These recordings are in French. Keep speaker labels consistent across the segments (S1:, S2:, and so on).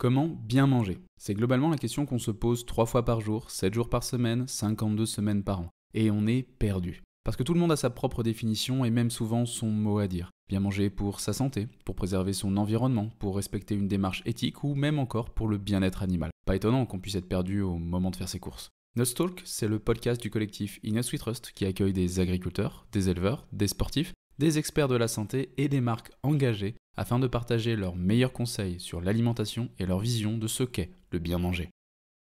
S1: Comment bien manger C'est globalement la question qu'on se pose 3 fois par jour, 7 jours par semaine, 52 semaines par an. Et on est perdu. Parce que tout le monde a sa propre définition et même souvent son mot à dire. Bien manger pour sa santé, pour préserver son environnement, pour respecter une démarche éthique ou même encore pour le bien-être animal. Pas étonnant qu'on puisse être perdu au moment de faire ses courses. Nutstalk, c'est le podcast du collectif Inus We Trust qui accueille des agriculteurs, des éleveurs, des sportifs, des experts de la santé et des marques engagées afin de partager leurs meilleurs conseils sur l'alimentation et leur vision de ce qu'est le bien manger.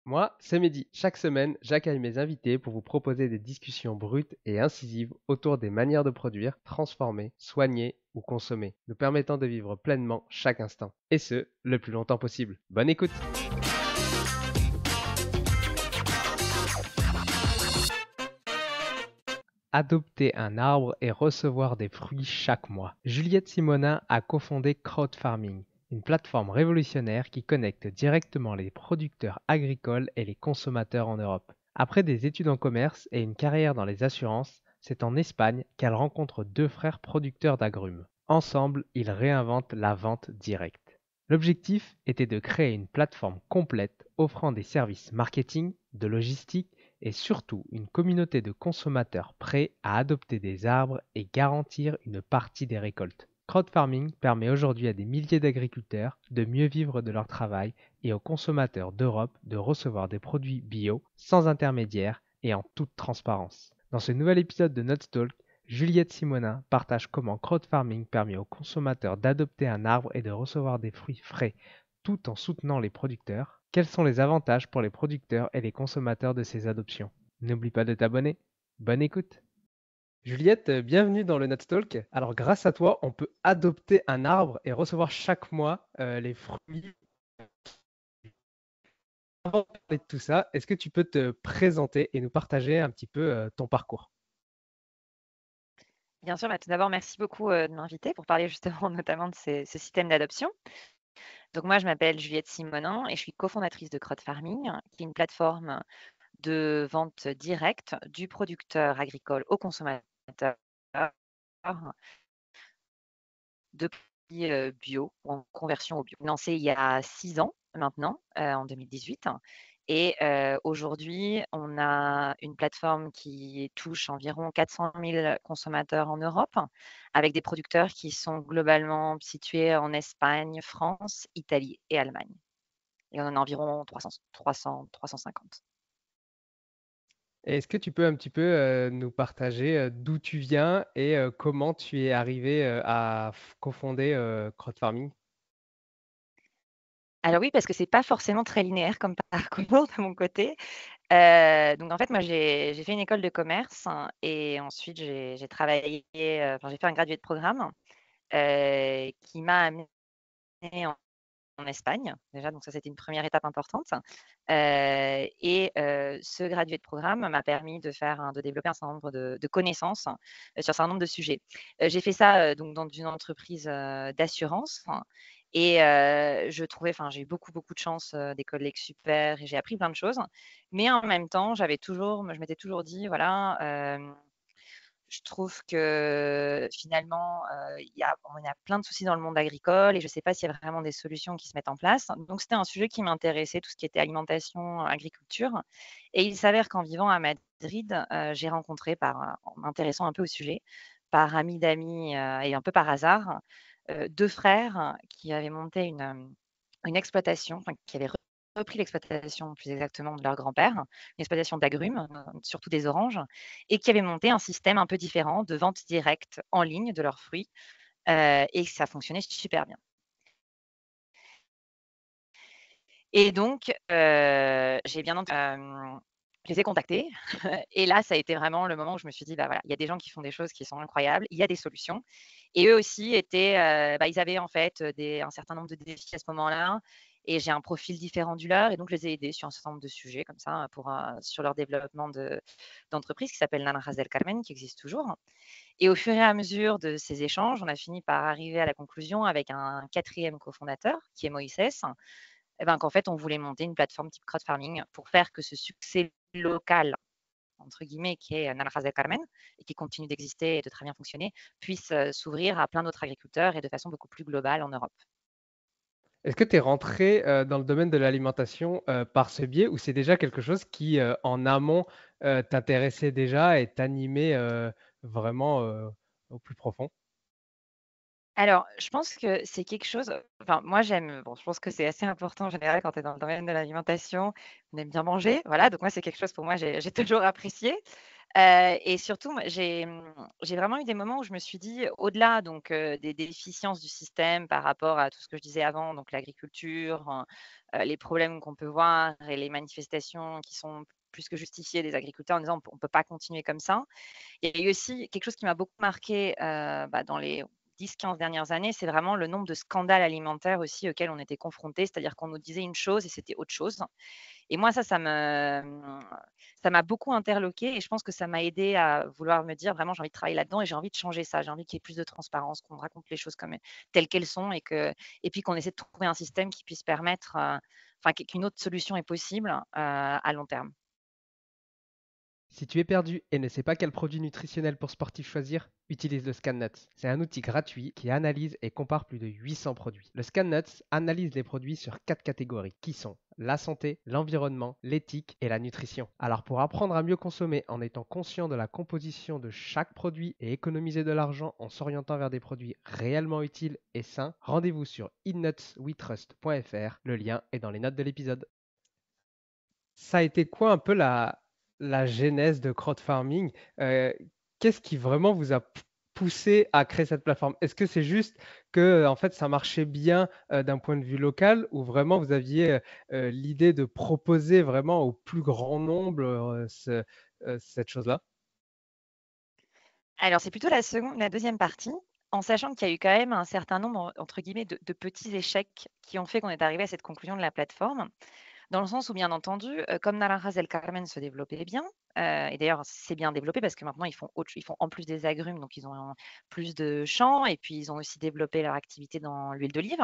S1: Moi, c'est midi, Chaque semaine, j'accueille mes invités pour vous proposer des discussions brutes et incisives autour des manières de produire, transformer, soigner ou consommer, nous permettant de vivre pleinement chaque instant. Et ce, le plus longtemps possible. Bonne écoute! adopter un arbre et recevoir des fruits chaque mois. Juliette Simonin a cofondé Farming, une plateforme révolutionnaire qui connecte directement les producteurs agricoles et les consommateurs en Europe. Après des études en commerce et une carrière dans les assurances, c'est en Espagne qu'elle rencontre deux frères producteurs d'agrumes. Ensemble, ils réinventent la vente directe. L'objectif était de créer une plateforme complète offrant des services marketing, de logistique et surtout une communauté de consommateurs prêts à adopter des arbres et garantir une partie des récoltes. Crowdfarming permet aujourd'hui à des milliers d'agriculteurs de mieux vivre de leur travail et aux consommateurs d'Europe de recevoir des produits bio sans intermédiaire et en toute transparence. Dans ce nouvel épisode de Nuts Talk, Juliette Simonin partage comment crowdfarming permet aux consommateurs d'adopter un arbre et de recevoir des fruits frais tout en soutenant les producteurs quels sont les avantages pour les producteurs et les consommateurs de ces adoptions N'oublie pas de t'abonner. Bonne écoute Juliette, bienvenue dans le Talk. Alors grâce à toi, on peut adopter un arbre et recevoir chaque mois euh, les fruits. Avant de tout ça, est-ce que tu peux te présenter et nous partager un petit peu euh, ton parcours
S2: Bien sûr, bah, tout d'abord, merci beaucoup euh, de m'inviter pour parler justement notamment de ce système d'adoption. Donc moi, je m'appelle Juliette Simonin et je suis cofondatrice de Crowd Farming, qui est une plateforme de vente directe du producteur agricole au consommateur de euh, bio en conversion au bio. lancée il y a six ans maintenant, euh, en 2018, et aujourd'hui, on a une plateforme qui touche environ 400 000 consommateurs en Europe, avec des producteurs qui sont globalement situés en Espagne, France, Italie et Allemagne. Et on en a environ 300, 350.
S1: Est-ce que tu peux un petit peu nous partager d'où tu viens et comment tu es arrivé à cofonder Crowdfarming
S2: alors oui, parce que c'est pas forcément très linéaire comme par parcours de mon côté. Euh, donc en fait, moi j'ai fait une école de commerce hein, et ensuite j'ai travaillé, euh, enfin j'ai fait un gradué de programme euh, qui m'a amené en, Espagne déjà, donc ça c'était une première étape importante. et ce gradué de programme m'a permis de faire, de développer un certain nombre de, connaissances hein, sur un certain nombre de sujets. j'ai fait ça donc dans une entreprise d'assurance. Hein, et je trouvais, enfin, j'ai eu beaucoup, beaucoup de chance, des collègues super, et j'ai appris plein de choses. Mais en même temps, j'avais toujours, je m'étais toujours dit, voilà, je trouve que finalement, il y on a plein de soucis dans le monde agricole et je ne sais pas s'il y a vraiment des solutions qui se mettent en place. Donc, c'était un sujet qui m'intéressait, tout ce qui était alimentation, agriculture. Et il s'avère qu'en vivant à Madrid, j'ai rencontré, par, en m'intéressant un peu au sujet, par ami d'amis et un peu par hasard, euh, deux frères qui avaient monté une, euh, exploitation, qui avaient repris l'exploitation plus exactement de leur grand-père, une exploitation d'agrumes, euh, surtout des oranges, et qui avaient monté un système un peu différent de vente directe en ligne de leurs fruits, et ça fonctionnait super bien. Et donc, j'ai bien entendu je les ai contactés. Et là, ça a été vraiment le moment où je me suis dit, bah voilà, il y a des gens qui font des choses qui sont incroyables, il y a des solutions. Et eux aussi étaient, euh, bah, ils avaient en fait des, un certain nombre de défis à ce moment-là. Et j'ai un profil différent du leur. Et donc, je les ai aidés sur un certain nombre de sujets comme ça, euh, pour, euh, sur leur développement d'entreprise qui s'appelle Naranjas del Carmen, qui existe toujours. Et au fur et à mesure de ces échanges, on a fini par arriver à la conclusion avec un quatrième cofondateur, qui est Moïse S, ben, qu'en fait, on voulait monter une plateforme type crowdfarming pour faire que ce succès local, entre guillemets, qui est Nalras Carmen, et qui continue d'exister et de très bien fonctionner, puisse euh, s'ouvrir à plein d'autres agriculteurs et de façon beaucoup plus globale en Europe.
S1: Est-ce que tu es rentré euh, dans le domaine de l'alimentation euh, par ce biais ou c'est déjà quelque chose qui, en amont, t'intéressait déjà et t'animait vraiment au plus profond
S2: alors, je pense que c'est quelque chose. Enfin, moi, j'aime. Bon, je pense que c'est assez important en général quand tu es dans le domaine de l'alimentation. On aime bien manger. Voilà. Donc, moi, c'est quelque chose pour moi, j'ai j'ai toujours apprécié. Euh, et surtout, mmh, j'ai vraiment eu des moments où je me suis dit, au-delà donc des déficiences du système par rapport à tout ce que je disais avant, donc l'agriculture, hein, les problèmes qu'on peut voir et les manifestations qui sont plus que justifiées des agriculteurs en disant on ne peut pas continuer comme ça. Il y a eu aussi quelque chose qui m'a beaucoup marqué bah, dans les 10-15 dernières années, c'est vraiment le nombre de scandales alimentaires aussi auxquels on était confrontés, c'est-à-dire qu'on nous disait une chose et c'était autre chose. Et moi, ça, ça m'a beaucoup interloqué et je pense que ça m'a aidé à vouloir me dire vraiment j'ai envie de travailler là-dedans et j'ai envie de changer ça. J'ai envie qu'il y ait plus de transparence, qu'on raconte les choses telles qu'elles sont et que, et puis qu'on essaie de trouver un système qui puisse permettre, euh, enfin qu'une autre solution est possible euh, à long terme.
S1: Si tu es perdu et ne sais pas quel produit nutritionnel pour sportif choisir, utilise le ScanNuts. C'est un outil gratuit qui analyse et compare plus de 800 produits. Le ScanNuts analyse les produits sur 4 catégories qui sont la santé, l'environnement, l'éthique et la nutrition. Alors pour apprendre à mieux consommer en étant conscient de la composition de chaque produit et économiser de l'argent en s'orientant vers des produits réellement utiles et sains, rendez-vous sur innutsweetrust.fr. Le lien est dans les notes de l'épisode. Ça a été quoi un peu la, la genèse de crowdfarming. Farming. Euh, qu'est-ce qui vraiment vous a poussé à créer cette plateforme Est-ce que c'est juste que euh, en fait ça marchait bien euh, d'un point de vue local ou vraiment vous aviez l'idée de proposer vraiment au plus grand nombre cette chose-là
S2: Alors c'est plutôt la deuxième partie en sachant qu'il y a eu quand même un certain nombre, entre guillemets, de petits échecs qui ont fait qu'on est arrivé à cette conclusion de la plateforme. Dans le sens où, bien entendu, comme Naranjas El Carmen se développait bien, et d'ailleurs c'est bien développé parce que maintenant ils font, ils font en plus des agrumes, donc ils ont plus de champs, et puis ils ont aussi développé leur activité dans l'huile d'olive.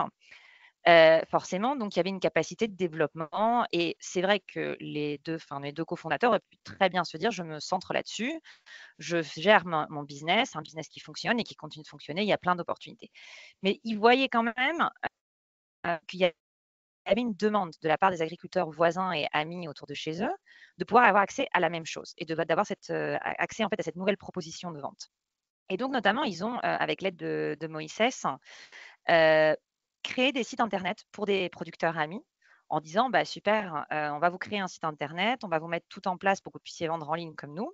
S2: forcément, donc il y avait une capacité de développement, et c'est vrai que les deux, enfin, les deux cofondateurs ont pu très bien se dire je me centre là-dessus, je gère mon business, un business qui fonctionne et qui continue de fonctionner, il y a plein d'opportunités. Mais ils voyaient quand même qu'il y avait il y avait une demande de la part des agriculteurs voisins et amis autour de chez eux de pouvoir avoir accès à la même chose et d'avoir cette euh, accès en fait à cette nouvelle proposition de vente. Et donc notamment, ils ont, euh, avec l'aide de, de Moïsès, euh, créé des sites internet pour des producteurs amis en disant bah, super, on va vous créer un site internet, on va vous mettre tout en place pour que vous puissiez vendre en ligne comme nous,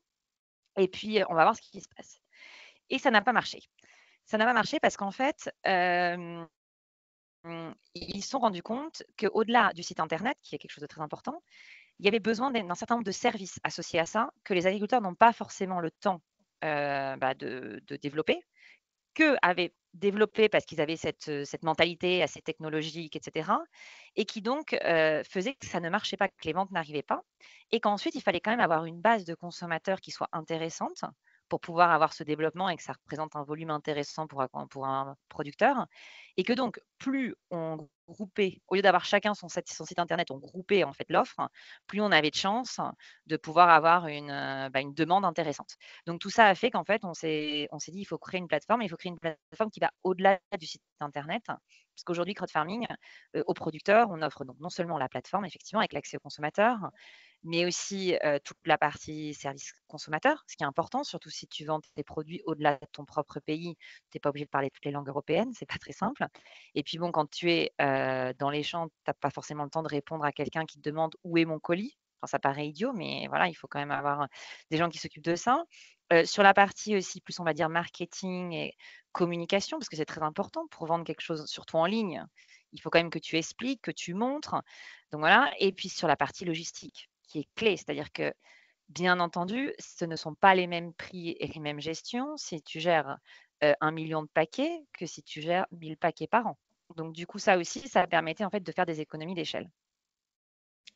S2: et puis on va voir ce qui se passe. Et ça n'a pas marché. Ça n'a pas marché parce qu'en fait, Mmh, ils se sont rendus compte qu'au-delà du site Internet, qui est quelque chose de très important, il y avait besoin d'un certain nombre de services associés à ça que les agriculteurs n'ont pas forcément le temps euh, bah, de, développer, que avaient développé parce qu'ils avaient cette, mentalité assez technologique, etc. Et qui donc euh, faisait que ça ne marchait pas, que les ventes n'arrivaient pas, et qu'ensuite il fallait quand même avoir une base de consommateurs qui soit intéressante pour pouvoir avoir ce développement et que ça représente un volume intéressant pour un, pour un producteur. Et que donc, plus on groupait, au lieu d'avoir chacun son, site internet, on groupait en fait l'offre, plus on avait de chance de pouvoir avoir une, euh, bah, une demande intéressante. Donc tout ça a fait qu'en fait, on s'est dit, il faut créer une plateforme, il faut créer une plateforme qui va au-delà du site internet, parce qu'aujourd'hui, crowdfarming, Farming euh, aux producteurs, on offre donc non seulement la plateforme, effectivement, avec l'accès aux consommateurs, mais aussi toute la partie service consommateur, ce qui est important, surtout si tu vends tes produits au-delà de ton propre pays, tu n'es pas obligé de parler toutes les langues européennes, c'est pas très simple. Et puis bon, quand tu es dans les champs, tu n'as pas forcément le temps de répondre à quelqu'un qui te demande où est mon colis. ça paraît idiot, mais voilà, il faut quand même avoir des gens qui s'occupent de ça. sur la partie aussi, plus on va dire marketing et communication, parce que c'est très important pour vendre quelque chose, surtout en ligne. Il faut quand même que tu expliques, que tu montres. Donc voilà. Et puis sur la partie logistique, qui est clé. C'est-à-dire que, bien entendu, ce ne sont pas les mêmes prix et les mêmes gestions si tu gères euh, un million de paquets que si tu gères 1000 paquets par an. Donc, du coup, ça aussi, ça permettait en fait de faire des économies d'échelle.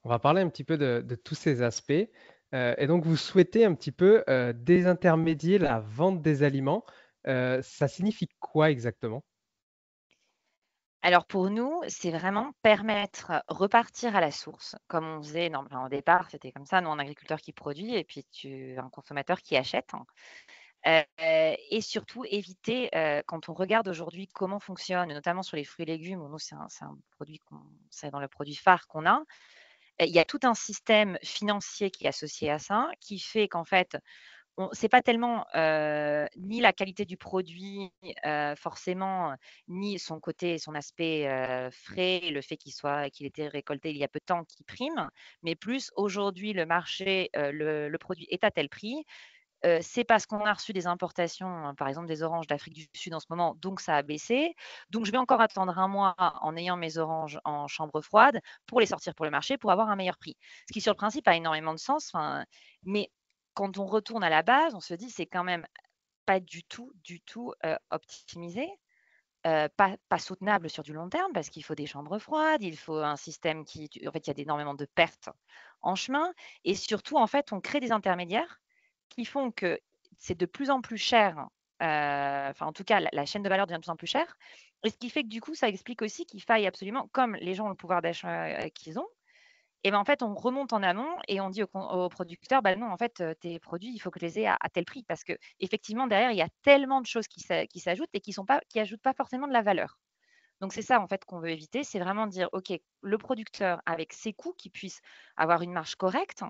S1: On va parler un petit peu de, tous ces aspects. Euh, et donc, vous souhaitez un petit peu euh, désintermédier la vente des aliments. ça signifie quoi exactement
S2: alors pour nous, c'est vraiment permettre repartir à la source, comme on faisait non, au départ, c'était comme ça, nous un agriculteur qui produit et puis tu, un consommateur qui achète. Hein. et surtout éviter, quand on regarde aujourd'hui comment fonctionne, notamment sur les fruits et légumes, nous c'est un, produit c'est dans le produit phare qu'on a, il y a tout un système financier qui est associé à ça, qui fait qu'en fait, on c'est pas tellement euh, ni la qualité du produit euh, forcément, ni son côté, son aspect euh, frais, le fait qu'il soit, qu'il était récolté il y a peu de temps qui prime, mais plus aujourd'hui le marché, le, produit est à tel prix. c'est parce qu'on a reçu des importations, hein, par exemple des oranges d'Afrique du Sud en ce moment, donc ça a baissé. Donc je vais encore attendre un mois en ayant mes oranges en chambre froide pour les sortir pour le marché pour avoir un meilleur prix. Ce qui sur le principe a énormément de sens, mais quand on retourne à la base, on se dit c'est quand même pas du tout, du tout euh, optimisé, euh, pas, soutenable sur du long terme parce qu'il faut des chambres froides, il faut un système qui, en fait, il y a énormément de pertes en chemin et surtout, en fait, on crée des intermédiaires qui font que c'est de plus en plus cher. Euh, enfin, en tout cas, la, chaîne de valeur devient de plus en plus chère. Et ce qui fait que du coup, ça explique aussi qu'il faille absolument, comme les gens ont le pouvoir d'achat qu'ils ont, et ben en fait, on remonte en amont et on dit au, producteur, bah, non, en fait, tes produits, il faut que les aient à, tel prix parce que effectivement derrière, il y a tellement de choses qui, s'ajoutent et qui n'ajoutent pas, pas forcément de la valeur. Donc c'est ça en fait qu'on veut éviter, c'est vraiment dire ok le producteur avec ses coûts qui puisse avoir une marge correcte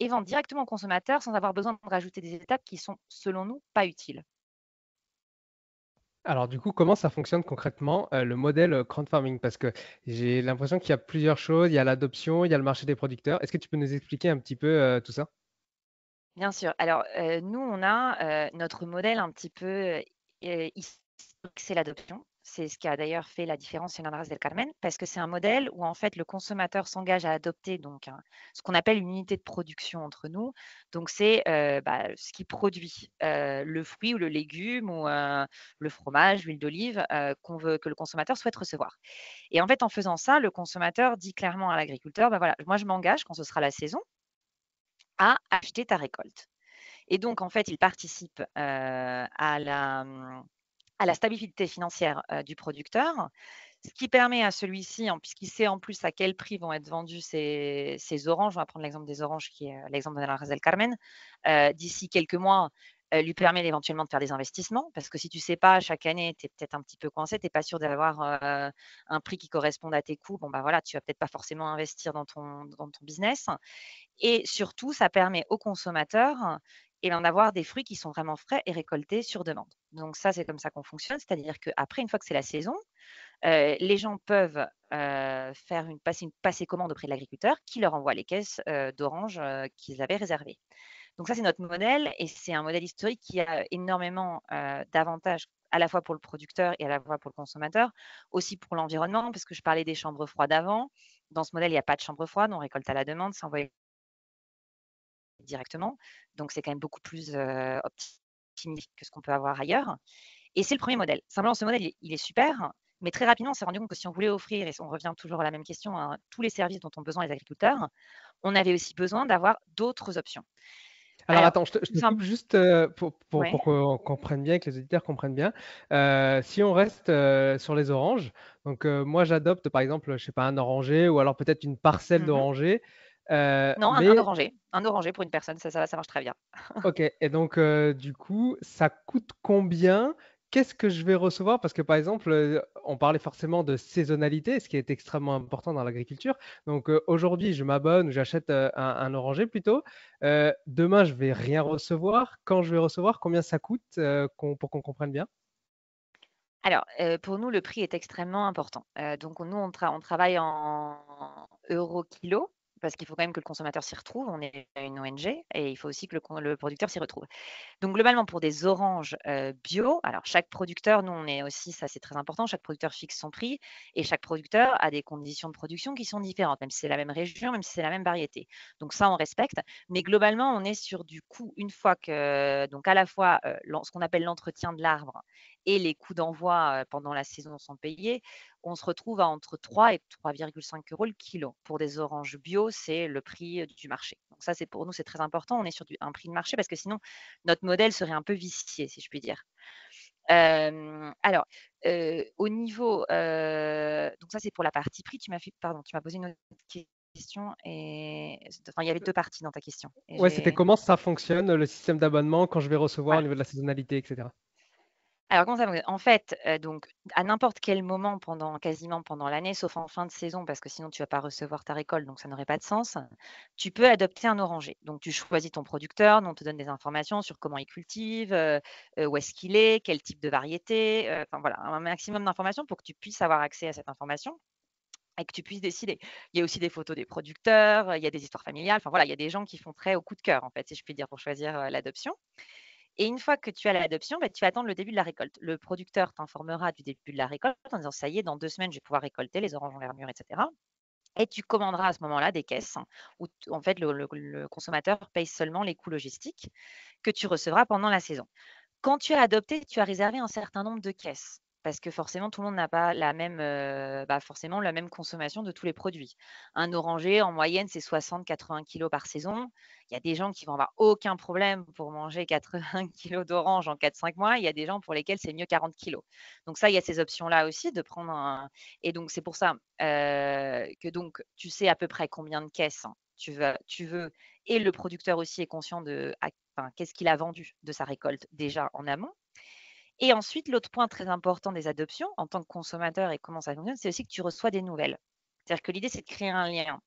S2: et vendre directement au consommateur sans avoir besoin de rajouter des étapes qui sont selon nous pas utiles.
S1: Alors du coup, comment ça fonctionne concrètement euh, le modèle euh, farming? Parce que j'ai l'impression qu'il y a plusieurs choses. Il y a l'adoption, il y a le marché des producteurs. Est-ce que tu peux nous expliquer un petit peu euh, tout ça?
S2: Bien sûr. Alors, nous, on a notre modèle un petit peu c'est l'adoption. C'est ce qui a d'ailleurs fait la différence chez Andrés del Carmen, parce que c'est un modèle où en fait le consommateur s'engage à adopter donc ce qu'on appelle une unité de production entre nous. Donc c'est euh, bah, ce qui produit euh, le fruit ou le légume ou euh, le fromage, l'huile d'olive qu'on veut que le consommateur souhaite recevoir. Et en fait, en faisant ça, le consommateur dit clairement à l'agriculteur, bah, voilà, moi je m'engage quand ce sera la saison à acheter ta récolte. Et donc, en fait, il participe à la hum, à la stabilité financière euh, du producteur, ce qui permet à celui-ci, puisqu'il sait en plus à quel prix vont être vendus ces, oranges, on va prendre l'exemple des oranges qui est euh, l'exemple de la Razel Carmen, euh, d'ici quelques mois, lui permet éventuellement de faire des investissements, parce que si tu ne sais pas, chaque année, tu es peut-être un petit peu coincé, tu n'es pas sûr d'avoir un prix qui corresponde à tes coûts, bon bah voilà, tu vas peut-être pas forcément investir dans ton, dans ton business. Et surtout, ça permet aux consommateurs et en avoir des fruits qui sont vraiment frais et récoltés sur demande. Donc ça, c'est comme ça qu'on fonctionne, c'est-à-dire qu'après, une fois que c'est la saison, euh, les gens peuvent euh, faire une, passer, une, passer commande auprès de l'agriculteur qui leur envoie les caisses euh, d'oranges euh, qu'ils avaient réservées. Donc ça, c'est notre modèle et c'est un modèle historique qui a énormément d'avantages à la fois pour le producteur et à la fois pour le consommateur, aussi pour l'environnement, parce que je parlais des chambres froides avant. Dans ce modèle, il n'y a pas de chambre froide, on récolte à la demande, c'est envoyé directement. Donc, c'est quand même beaucoup plus euh, optimiste que ce qu'on peut avoir ailleurs. Et c'est le premier modèle. Simplement, ce modèle, il est super. Mais très rapidement, on s'est rendu compte que si on voulait offrir, et on revient toujours à la même question, hein, tous les services dont ont besoin les agriculteurs, on avait aussi besoin d'avoir d'autres options. Alors, attends,
S1: juste euh, pour, qu'on comprenne bien, que les auditeurs comprennent bien. Euh, si on reste sur les oranges, donc moi j'adopte par exemple, je sais pas, un orangé, ou alors peut-être une parcelle mm euh, non, un, oranger
S2: Un oranger pour une personne, ça, ça, ça marche très bien.
S1: ok, et donc euh, du coup, ça coûte combien Qu'est-ce que je vais recevoir Parce que par exemple, euh, on parlait forcément de saisonnalité, ce qui est extrêmement important dans l'agriculture. Donc aujourd'hui, je m'abonne, ou j'achète un, un, oranger plutôt. demain, je vais rien recevoir. Quand je vais recevoir, combien ça coûte pour qu'on comprenne bien
S2: alors, pour nous, le prix est extrêmement important. donc, nous, on, on travaille en euros kilo parce qu'il faut quand même que le consommateur s'y retrouve. On est une ONG et il faut aussi que le, producteur s'y retrouve. Donc globalement, pour des oranges bio, alors chaque producteur, nous on est aussi, ça c'est très important, chaque producteur fixe son prix et chaque producteur a des conditions de production qui sont différentes, même si c'est la même région, même si c'est la même variété. Donc ça on respecte, mais globalement on est sur du coût une fois que donc à la fois ce qu'on appelle l'entretien de l'arbre et les coûts d'envoi euh, pendant la saison sont payés, on se retrouve à entre 3 et 3,5 euros le kilo. Pour des oranges bio, c'est le prix euh, du marché. Donc ça, c'est pour nous, c'est très important. On est sur un prix de marché parce que sinon, notre modèle serait un peu vicié, si je puis dire. Euh, alors, au niveau, donc ça c'est pour la partie prix. Tu m'as pardon, tu m'as posé une autre question et enfin, il y avait deux parties dans ta question. Oui, c'était
S1: comment ça fonctionne le système d'abonnement quand je vais recevoir au niveau de la saisonnalité, etc.
S2: Alors, En fait, donc, à n'importe quel moment, pendant, quasiment pendant l'année, sauf en fin de saison, parce que sinon tu ne vas pas recevoir ta récolte, donc ça n'aurait pas de sens, tu peux adopter un oranger. Donc, tu choisis ton producteur, on te donne des informations sur comment il cultive, où est-ce qu'il est, quel type de variété, voilà, un maximum d'informations pour que tu puisses avoir accès à cette information et que tu puisses décider. Il y a aussi des photos des producteurs, il y a des histoires familiales, enfin voilà, il y a des gens qui font très au coup de cœur, en fait, si je puis dire, pour choisir l'adoption. Et une fois que tu as l'adoption, bah, tu attends le début de la récolte. Le producteur t'informera du début de la récolte en disant ça y est, dans deux semaines, je vais pouvoir récolter, les oranges en vermure, etc. Et tu commanderas à ce moment-là des caisses hein, où en fait le, le consommateur paye seulement les coûts logistiques que tu recevras pendant la saison. Quand tu as adopté, tu as réservé un certain nombre de caisses parce que forcément, tout le monde n'a pas la même, euh, bah, forcément, la même consommation de tous les produits. Un oranger, en moyenne, c'est 60-80 kg par saison. Il y a des gens qui vont avoir aucun problème pour manger 80 kg d'orange en 4-5 mois. Il y a des gens pour lesquels c'est mieux 40 kg. Donc ça, il y a ces options-là aussi de prendre un... Et donc, c'est pour ça euh, que donc tu sais à peu près combien de caisses hein, tu, veux, Et le producteur aussi est conscient de qu'est-ce qu'il a vendu de sa récolte déjà en amont. Et ensuite, l'autre point très important des adoptions en tant que consommateur et comment ça fonctionne, c'est aussi que tu reçois des nouvelles. C'est-à-dire que l'idée, c'est de créer un lien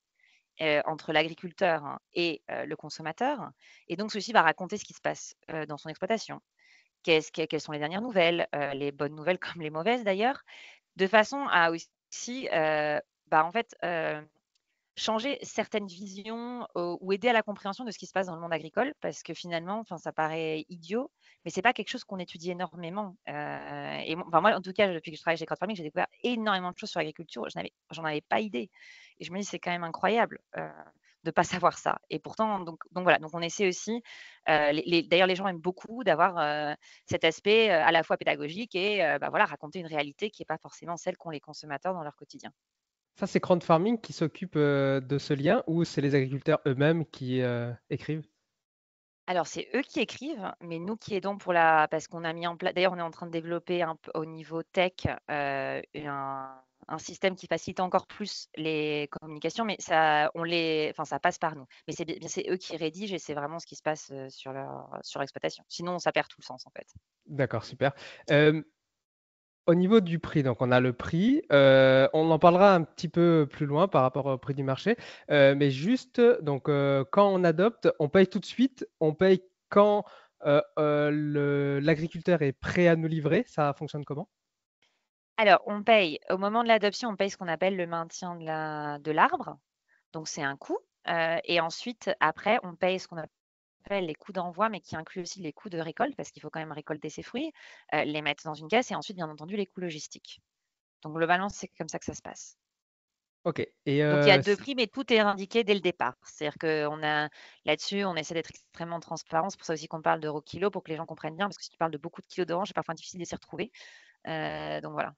S2: euh, entre l'agriculteur hein, et euh, le consommateur. Et donc, ceci va raconter ce qui se passe euh, dans son exploitation. quelles sont les dernières nouvelles, les bonnes nouvelles comme les mauvaises d'ailleurs, de façon à aussi, bah, en fait, changer certaines visions ou aider à la compréhension de ce qui se passe dans le monde agricole, parce que finalement, enfin, ça paraît idiot, mais c'est pas quelque chose qu'on étudie énormément. et moi, en tout cas, depuis que je travaille chez Crowd j'ai découvert énormément de choses sur l'agriculture. Je n'avais, j'en avais pas idée. Et je me dis, c'est quand même incroyable. Euh, de pas savoir ça. Et pourtant, donc, voilà, donc on essaie aussi, d'ailleurs les gens aiment beaucoup d'avoir cet aspect à la fois pédagogique et bah voilà, raconter une réalité qui n'est pas forcément celle qu'ont les consommateurs dans leur quotidien.
S1: Ça, c'est Crowd Farming qui s'occupe euh, de ce lien ou c'est les agriculteurs eux-mêmes qui euh, écrivent
S2: alors, c'est eux qui écrivent, mais nous qui aidons pour la. Parce qu'on a mis en place. D'ailleurs, on est en train de développer au niveau tech euh, un, système qui facilite encore plus les communications, mais ça, on les... enfin, ça passe par nous. Mais c'est eux qui rédigent et c'est vraiment ce qui se passe sur leur, sur l'exploitation. Sinon, ça perd tout le sens, en fait.
S1: D'accord, super. Au niveau du prix, donc on a le prix. Euh, on en parlera un petit peu plus loin par rapport au prix du marché. Euh, mais juste, donc euh, quand on adopte, on paye tout de suite. On paye quand l'agriculteur est prêt à nous livrer. Ça fonctionne comment
S2: Alors, on paye, au moment de l'adoption, on paye ce qu'on appelle le maintien de l'arbre. Donc, c'est un coût. et ensuite, après, on paye ce qu'on appelle les coûts d'envoi, mais qui inclut aussi les coûts de récolte, parce qu'il faut quand même récolter ses fruits, euh, les mettre dans une caisse et ensuite, bien entendu, les coûts logistiques. Donc, globalement, c'est comme ça que ça se passe. OK. Donc, il y a euh, deux prix, mais tout est indiqué dès le départ. C'est-à-dire que a là-dessus, on essaie d'être extrêmement transparent. C'est pour ça aussi qu'on parle d'euro kilo, pour que les gens comprennent bien, parce que si tu parles de beaucoup de kilos d'orange c'est parfois difficile de s'y retrouver. Euh, donc, voilà.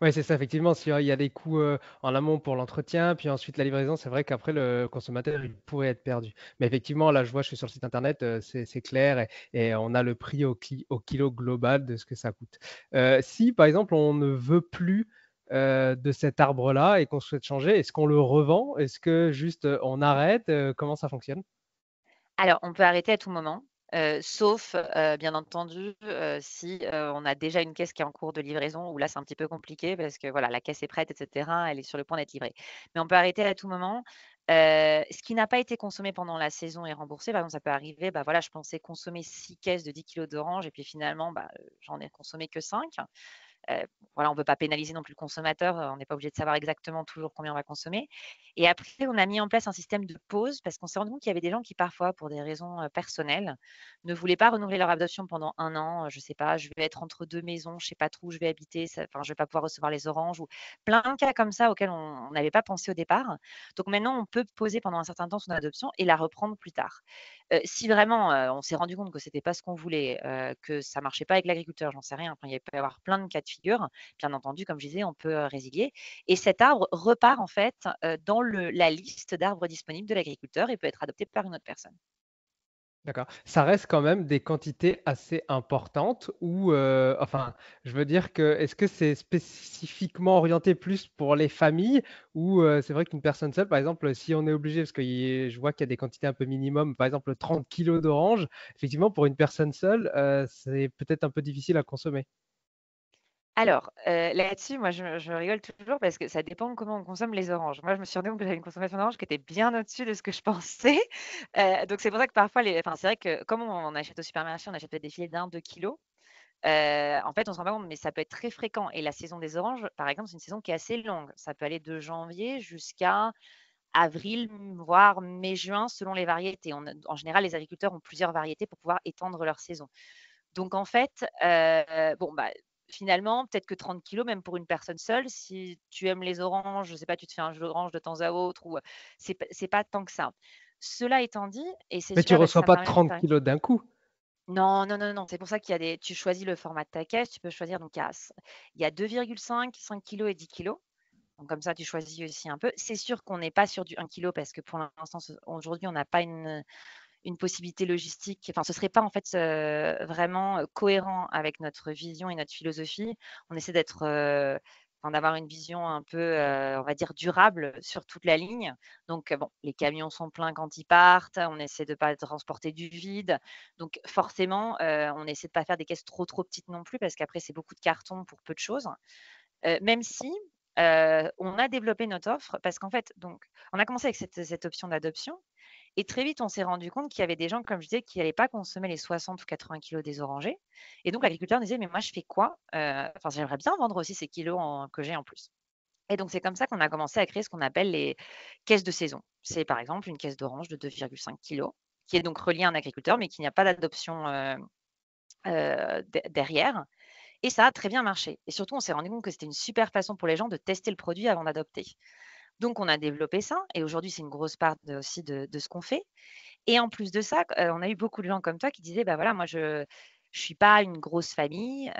S1: Oui, c'est ça, effectivement. S'il y a des coûts en amont pour l'entretien, puis ensuite la livraison, c'est vrai qu'après, le consommateur, il pourrait être perdu. Mais effectivement, là, je vois, je suis sur le site internet, c'est clair, et, on a le prix au, kilo global de ce que ça coûte. si, par exemple, on ne veut plus de cet arbre-là et qu'on souhaite changer, est-ce qu'on le revend Est-ce que juste on arrête Comment ça fonctionne
S2: alors, on peut arrêter à tout moment. Euh, sauf, euh, bien entendu, euh, si on a déjà une caisse qui est en cours de livraison, où là, c'est un petit peu compliqué parce que voilà, la caisse est prête, etc. Elle est sur le point d'être livrée. Mais on peut arrêter à tout moment. ce qui n'a pas été consommé pendant la saison est remboursé. Par exemple, ça peut arriver, bah, voilà, je pensais consommer 6 caisses de 10 kg d'oranges et puis finalement, bah, j'en ai consommé que 5. Euh, voilà, on ne veut pas pénaliser non plus le consommateur, euh, on n'est pas obligé de savoir exactement toujours combien on va consommer. Et après, on a mis en place un système de pause parce qu'on s'est rendu compte qu'il y avait des gens qui parfois, pour des raisons euh, personnelles, ne voulaient pas renouveler leur adoption pendant un an. Je ne sais pas, je vais être entre deux maisons, je ne sais pas trop où je vais habiter, enfin, je ne vais pas pouvoir recevoir les oranges ou plein de cas comme ça auxquels on n'avait pas pensé au départ. Donc maintenant, on peut poser pendant un certain temps son adoption et la reprendre plus tard. si vraiment on s'est rendu compte que ce n'était pas ce qu'on voulait, que ça ne marchait pas avec l'agriculteur, j'en sais rien, il peut y avoir plein de cas figure. Bien entendu, comme je disais, on peut euh, résilier. Et cet arbre repart en fait euh, dans la liste d'arbres disponibles de l'agriculteur et peut être adopté par une autre personne.
S1: D'accord. Ça reste quand même des quantités assez importantes ou, euh, enfin, je veux dire que, est-ce que c'est spécifiquement orienté plus pour les familles ou c'est vrai qu'une personne seule, par exemple, si on est obligé, parce que je vois qu'il y a des quantités un peu minimum, par exemple 30 kilos d'oranges, effectivement, pour une personne seule, c'est peut-être un peu difficile à consommer.
S2: Alors, euh, là-dessus, moi, je rigole toujours parce que ça dépend comment on consomme les oranges. Moi, je me suis rendu compte que j'avais une consommation d'oranges qui était bien au-dessus de ce que je pensais, euh, donc c'est pour ça que parfois les enfin, c'est vrai que comme on achète au supermarché, on achète des filets d'un, deux kilos. Euh, en fait, on se rend pas compte, mais ça peut être très fréquent et la saison des oranges, par exemple, c'est une saison qui est assez longue. Ça peut aller de janvier jusqu'à avril, voire mai-juin, selon les variétés. en général, les agriculteurs ont plusieurs variétés pour pouvoir étendre leur saison, donc en fait, bon, bah finalement, peut-être que 30 kilos, même pour une personne seule, si tu aimes les oranges, je ne sais pas, tu te fais un jus d'orange de temps à autre, ou euh, c'est, pas tant que ça. Cela étant dit, et c'est Mais tu ne reçois pas 30 kilos d'un coup. Non, non, non, non. C'est pour ça qu'il y a des. Tu choisis le format de ta caisse. Tu peux choisir. Donc, il y a, 2,5, 5 kilos et 10 kilos. Donc, comme ça, tu choisis aussi un peu. C'est sûr qu'on n'est pas sur du 1 kilo parce que pour l'instant, aujourd'hui, on n'a pas une, une possibilité logistique. Enfin, ce serait pas en fait vraiment euh, cohérent avec notre vision et notre philosophie. On essaie d'être euh, d'avoir une vision un peu, euh, on va dire, durable sur toute la ligne. Donc, bon, les camions sont pleins quand ils partent, on essaie de ne pas transporter du vide. Donc, forcément, on essaie de ne pas faire des caisses trop, trop petites non plus, parce qu'après, c'est beaucoup de carton pour peu de choses. même si, on a développé notre offre parce qu'en fait, donc, on a commencé avec cette option d'adoption et très vite, on s'est rendu compte qu'il y avait des gens, comme je disais, qui n'allaient pas consommer les 60 ou 80 kilos des orangers. Et donc, l'agriculteur disait, mais moi, je fais quoi euh, Enfin, j'aimerais bien vendre aussi ces kilos que j'ai en plus. Et donc, c'est comme ça qu'on a commencé à créer ce qu'on appelle les caisses de saison. C'est par exemple une caisse d'orange de 2,5 kilos qui est donc reliée à un agriculteur, mais qui n'y a pas d'adoption euh, euh, derrière. Et ça a très bien marché. Et surtout, on s'est rendu compte que c'était une super façon pour les gens de tester le produit avant d'adopter. Donc, on a développé ça et aujourd'hui, c'est une grosse part aussi de, ce qu'on fait. Et en plus de ça, on a eu beaucoup de gens comme toi qui disaient, bah voilà, moi, je ne suis pas une grosse famille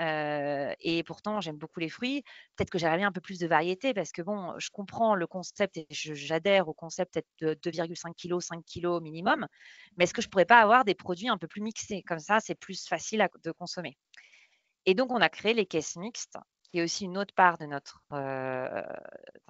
S2: et pourtant, j'aime beaucoup les fruits. Peut-être que j'aimerais bien un peu plus de variété parce que, bon, je comprends le concept et j'adhère au concept de 2,5 kg, 5 kg minimum. Mais est-ce que je pourrais pas avoir des produits un peu plus mixés Comme ça, c'est plus facile de consommer. Et donc, on a créé les caisses mixtes qui est aussi une autre part de notre, euh,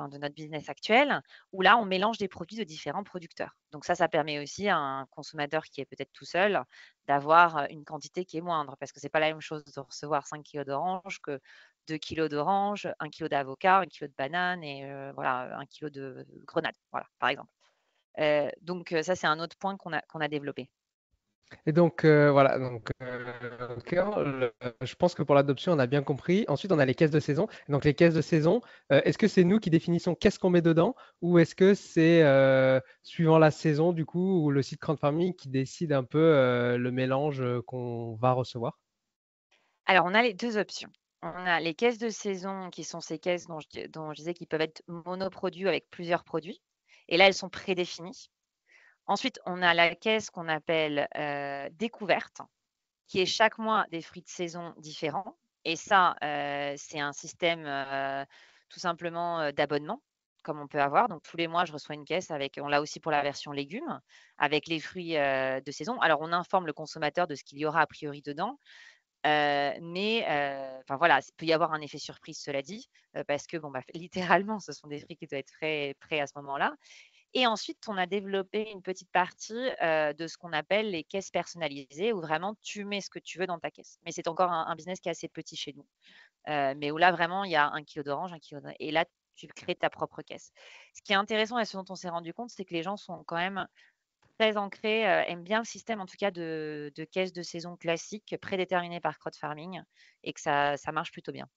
S2: de notre business actuel, où là, on mélange des produits de différents producteurs. Donc ça, ça permet aussi à un consommateur qui est peut-être tout seul d'avoir euh, une quantité qui est moindre, parce que ce n'est pas la même chose de recevoir 5 kg d'orange que 2 kg d'orange, 1 kg d'avocat, 1 kilo de banane et euh, voilà, 1 kilo de grenade, voilà, par exemple. donc ça, c'est un autre point qu'on a, qu'on a développé.
S1: Et donc euh, voilà, donc euh, hein, je pense que pour l'adoption, on a bien compris. Ensuite, on a les caisses de saison. donc les caisses de saison, euh, est-ce que c'est nous qui définissons qu'est-ce qu'on met dedans ou est-ce que c'est suivant la saison du coup ou le site crowdfarming qui décide un peu le mélange qu'on va recevoir
S2: Alors on a les deux options. On a les caisses de saison qui sont ces caisses dont je, disais qu'ils peuvent être monoproduits avec plusieurs produits. Et là, elles sont prédéfinies. Ensuite, on a la caisse qu'on appelle euh, découverte, qui est chaque mois des fruits de saison différents. Et ça, euh, c'est un système euh, tout simplement d'abonnement, comme on peut avoir. Donc tous les mois, je reçois une caisse avec, on l'a aussi pour la version légumes, avec les fruits de saison. Alors on informe le consommateur de ce qu'il y aura a priori dedans. mais enfin voilà, il peut y avoir un effet surprise, cela dit, parce que bon, bah, littéralement, ce sont des fruits qui doivent être frais, prêts à ce moment-là. Et ensuite, on a développé une petite partie de ce qu'on appelle les caisses personnalisées, où vraiment tu mets ce que tu veux dans ta caisse. Mais c'est encore un, business qui est assez petit chez nous. mais où là, vraiment, il y a un kilo d'orange, un kilo Et là, tu crées ta propre caisse. Ce qui est intéressant et ce dont on s'est rendu compte, c'est que les gens sont quand même très ancrés, aiment bien le système en tout cas de, caisses caisse de saison classique, prédéterminée par crowdfarming, et que ça marche plutôt bien.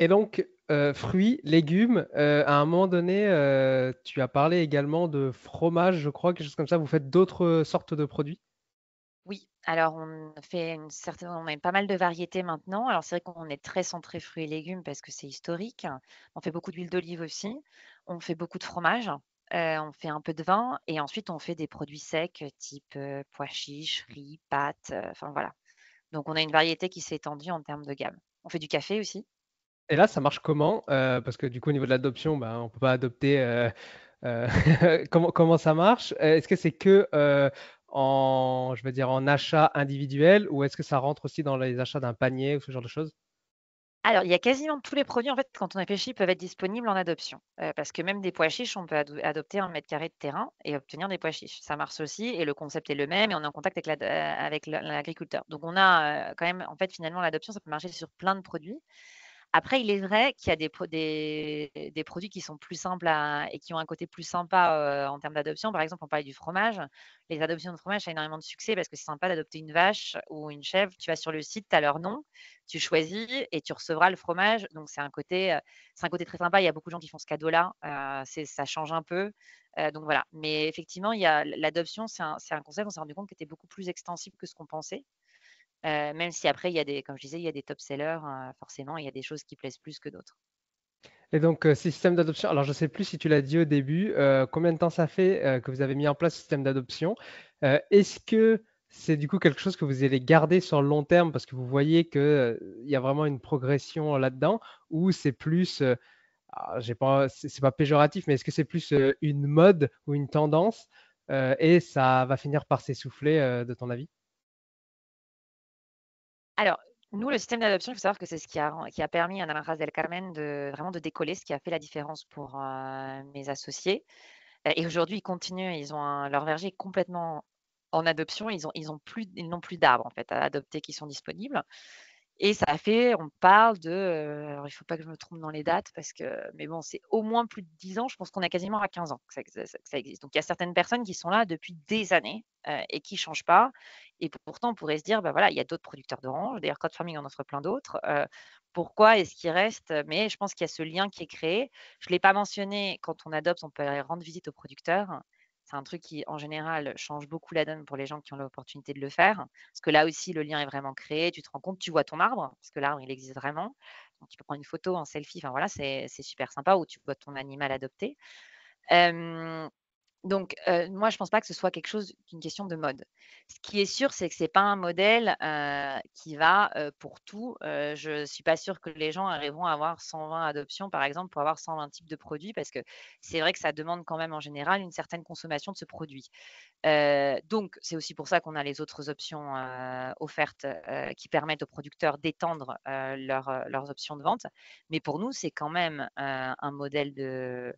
S1: Et donc, euh, fruits, légumes, euh, à un moment donné, euh, tu as parlé également de fromage, je crois, quelque chose comme ça. Vous faites d'autres sortes de produits
S2: Oui, alors on fait une certaine, pas mal de variétés maintenant. Alors c'est vrai qu'on est très centré fruits et légumes parce que c'est historique. On fait beaucoup d'huile d'olive aussi. On fait beaucoup de fromage. on fait un peu de vin et ensuite on fait des produits secs type pois chiches, riz, pâtes, enfin voilà. Donc on a une variété qui s'est étendue en termes de gamme. On fait du café aussi. Et
S1: là, ça marche comment euh, Parce que du coup, au niveau de l'adoption, ben, on ne peut pas adopter. Euh, euh, comment, ça marche Est-ce que c'est que en, je veux dire, en achat individuel ou est-ce que ça rentre aussi dans les achats d'un panier ou ce genre de choses
S2: alors, il y a quasiment tous les produits, en fait, quand on pêché, peuvent être disponibles en adoption. parce que même des pois chiches, on peut adopter un mètre carré de terrain et obtenir des pois chiches. Ça marche aussi et le concept est le même et on est en contact avec l'agriculteur. Donc, on a quand même, en fait, finalement, l'adoption, ça peut marcher sur plein de produits. Après, il est vrai qu'il y a des, des, produits qui sont plus simples et qui ont un côté plus sympa euh, en termes d'adoption. Par exemple, on parlait du fromage. Les adoptions de fromage, ont a énormément de succès parce que c'est sympa d'adopter une vache ou une chèvre. Tu vas sur le site, tu as leur nom, tu choisis et tu recevras le fromage. Donc, c'est un, côté, euh, un côté très sympa. Il y a beaucoup de gens qui font ce cadeau-là. Euh, ça change un peu. donc, voilà. Mais effectivement, l'adoption, c'est un, concept, on s'est rendu compte, qui était beaucoup plus extensible que ce qu'on pensait même si après, il y a des, comme je disais, il y a des top sellers, hein, forcément, il y a des choses qui plaisent plus que d'autres.
S1: Et donc, système d'adoption, alors je ne sais plus si tu l'as dit au début, combien de temps ça fait que vous avez mis en place ce système d'adoption Est-ce que c'est du coup quelque chose que vous allez garder sur le long terme parce que vous voyez que il y a vraiment une progression là-dedans Ou c'est plus, ah, j'ai pas, c'est pas péjoratif, mais est-ce que c'est plus une mode ou une tendance et ça va finir par s'essouffler, de ton avis
S2: alors, nous, le système d'adoption, il faut savoir que c'est ce qui a, qui a permis à Naranjas del Carmen de vraiment de décoller, ce qui a fait la différence pour euh, mes associés. Euh, et aujourd'hui, ils continuent, ils ont leur verger complètement en adoption, ils n'ont ils ont plus, plus d'arbres en fait à adopter qui sont disponibles. Et ça a fait, on parle de, euh, alors il ne faut pas que je me trompe dans les dates, parce que, mais bon, c'est au moins plus de 10 ans, je pense qu'on a quasiment à 15 ans que ça, existe. Donc il y a certaines personnes qui sont là depuis des années euh, et qui ne changent pas. Et pourtant, on pourrait se dire, bah voilà, il y a d'autres producteurs d'oranges, d'ailleurs Code Farming en offre plein d'autres. Euh, pourquoi est-ce qu'il reste Mais je pense qu'il y a ce lien qui est créé. Je ne l'ai pas mentionné, quand on adopte, on peut aller rendre visite aux producteurs. Hein, c'est un truc qui, en général, change beaucoup la donne pour les gens qui ont l'opportunité de le faire. Parce que là aussi, le lien est vraiment créé. Tu te rends compte, tu vois ton arbre, parce que l'arbre, il existe vraiment. Donc, tu peux prendre une photo, en selfie. Enfin, voilà, c'est super sympa. Ou tu vois ton animal adopté. Donc, euh, moi, je ne pense pas que ce soit quelque chose d'une question de mode. Ce qui est sûr, c'est que ce n'est pas un modèle euh, qui va euh, pour tout. je ne suis pas sûre que les gens arriveront à avoir 120 adoptions, par exemple, pour avoir 120 types de produits, parce que c'est vrai que ça demande quand même en général une certaine consommation de ce produit. donc, c'est aussi pour ça qu'on a les autres options offertes qui permettent aux producteurs d'étendre leurs options de vente. Mais pour nous, c'est quand même un modèle de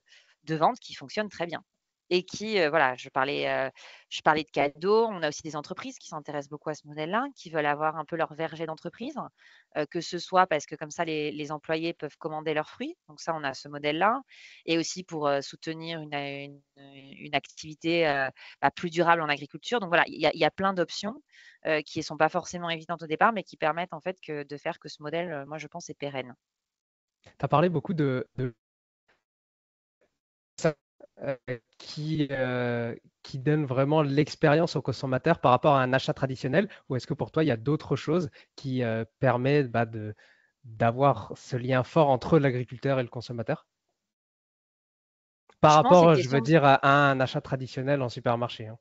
S2: vente qui fonctionne très bien et qui, euh, voilà, je parlais, euh, je parlais de cadeaux. On a aussi des entreprises qui s'intéressent beaucoup à ce modèle-là, qui veulent avoir un peu leur verger d'entreprise, euh, que ce soit parce que comme ça, les, employés peuvent commander leurs fruits. Donc ça, on a ce modèle-là. Et aussi pour soutenir une, une, activité bah, plus durable en agriculture. Donc voilà, il y, a plein d'options qui ne sont pas forcément évidentes au départ, mais qui permettent en fait de faire que ce modèle, moi, je pense, est pérenne.
S1: Tu as parlé beaucoup de, de euh, euh, qui, donne vraiment l'expérience au consommateur par rapport à un achat traditionnel Ou est-ce que pour toi, il y a d'autres choses qui euh, permettent bah, d'avoir ce lien fort entre l'agriculteur et le consommateur Par rapport, je veux dire, à, un achat traditionnel en supermarché. Hein.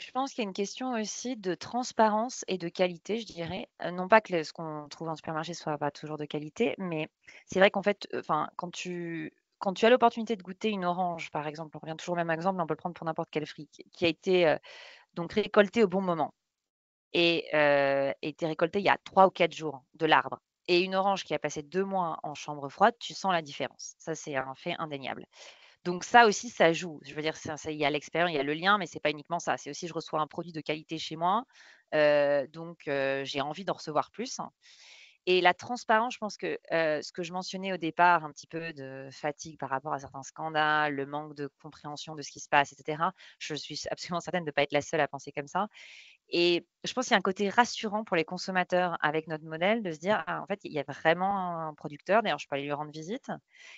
S2: Je pense qu'il y a une question aussi de transparence et de qualité, je dirais. Non pas que ce qu'on trouve en supermarché soit pas toujours de qualité, mais c'est vrai qu'en fait, enfin, quand tu quand tu as l'opportunité de goûter une orange, par exemple, on revient toujours au même exemple, on peut le prendre pour n'importe quel fric, qui a été euh, donc récolté au bon moment et euh, été récolté il y a trois ou quatre jours de l'arbre, et une orange qui a passé deux mois en chambre froide, tu sens la différence. Ça, c'est un fait indéniable. Donc ça aussi, ça joue. Je veux dire, il y a l'expérience, il y a le lien, mais ce n'est pas uniquement ça. C'est aussi, je reçois un produit de qualité chez moi, euh, donc euh, j'ai envie d'en recevoir plus. Et la transparence, je pense que ce que je mentionnais au départ, un petit peu de fatigue par rapport à certains scandales, le manque de compréhension de ce qui se passe, etc., je suis absolument certaine de ne pas être la seule à penser comme ça. Et je pense qu'il y a un côté rassurant pour les consommateurs avec notre modèle de se dire, ah, en fait, il y a vraiment un producteur, d'ailleurs, je peux aller lui rendre visite.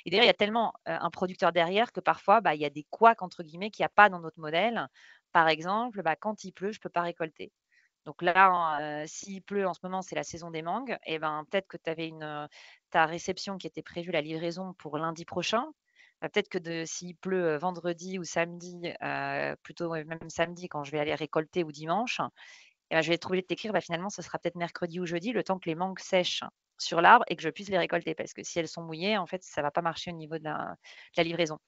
S2: Et d'ailleurs, il y a tellement un producteur derrière que parfois, bah, il y a des couacs, entre guillemets, qu'il n'y a pas dans notre modèle. Par exemple, bah, quand il pleut, je ne peux pas récolter. Donc là, s'il pleut en ce moment, c'est la saison des mangues, et ben peut-être que tu avais une, ta réception qui était prévue, la livraison pour lundi prochain. Bah, peut-être que s'il pleut vendredi ou samedi, plutôt même samedi quand je vais aller récolter ou dimanche, et ben, je vais trouver de t'écrire, bah, finalement, ce sera peut-être mercredi ou jeudi, le temps que les mangues sèchent sur l'arbre et que je puisse les récolter. Parce que si elles sont mouillées, en fait, ça ne va pas marcher au niveau de la, livraison.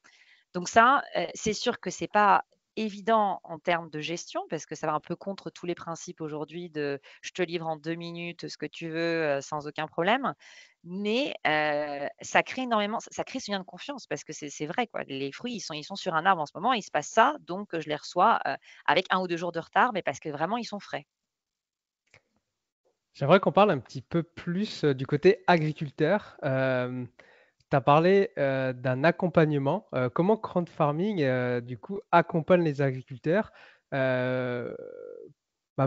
S2: Donc ça, c'est sûr que ce n'est pas évident en termes de gestion, parce que ça va un peu contre tous les principes aujourd'hui de je te livre en deux minutes ce que tu veux euh, sans aucun problème. Mais euh, ça crée énormément, ça crée ce lien de confiance, parce que c'est vrai, quoi. les fruits, ils sont, ils sont sur un arbre en ce moment, il se passe ça, donc je les reçois euh, avec un ou deux jours de retard, mais parce que vraiment, ils sont frais.
S1: J'aimerais qu'on parle un petit peu plus du côté agriculteur. Euh, tu as parlé euh, d'un accompagnement. Euh, comment Crowd Farming, euh, du coup, accompagne les agriculteurs bah,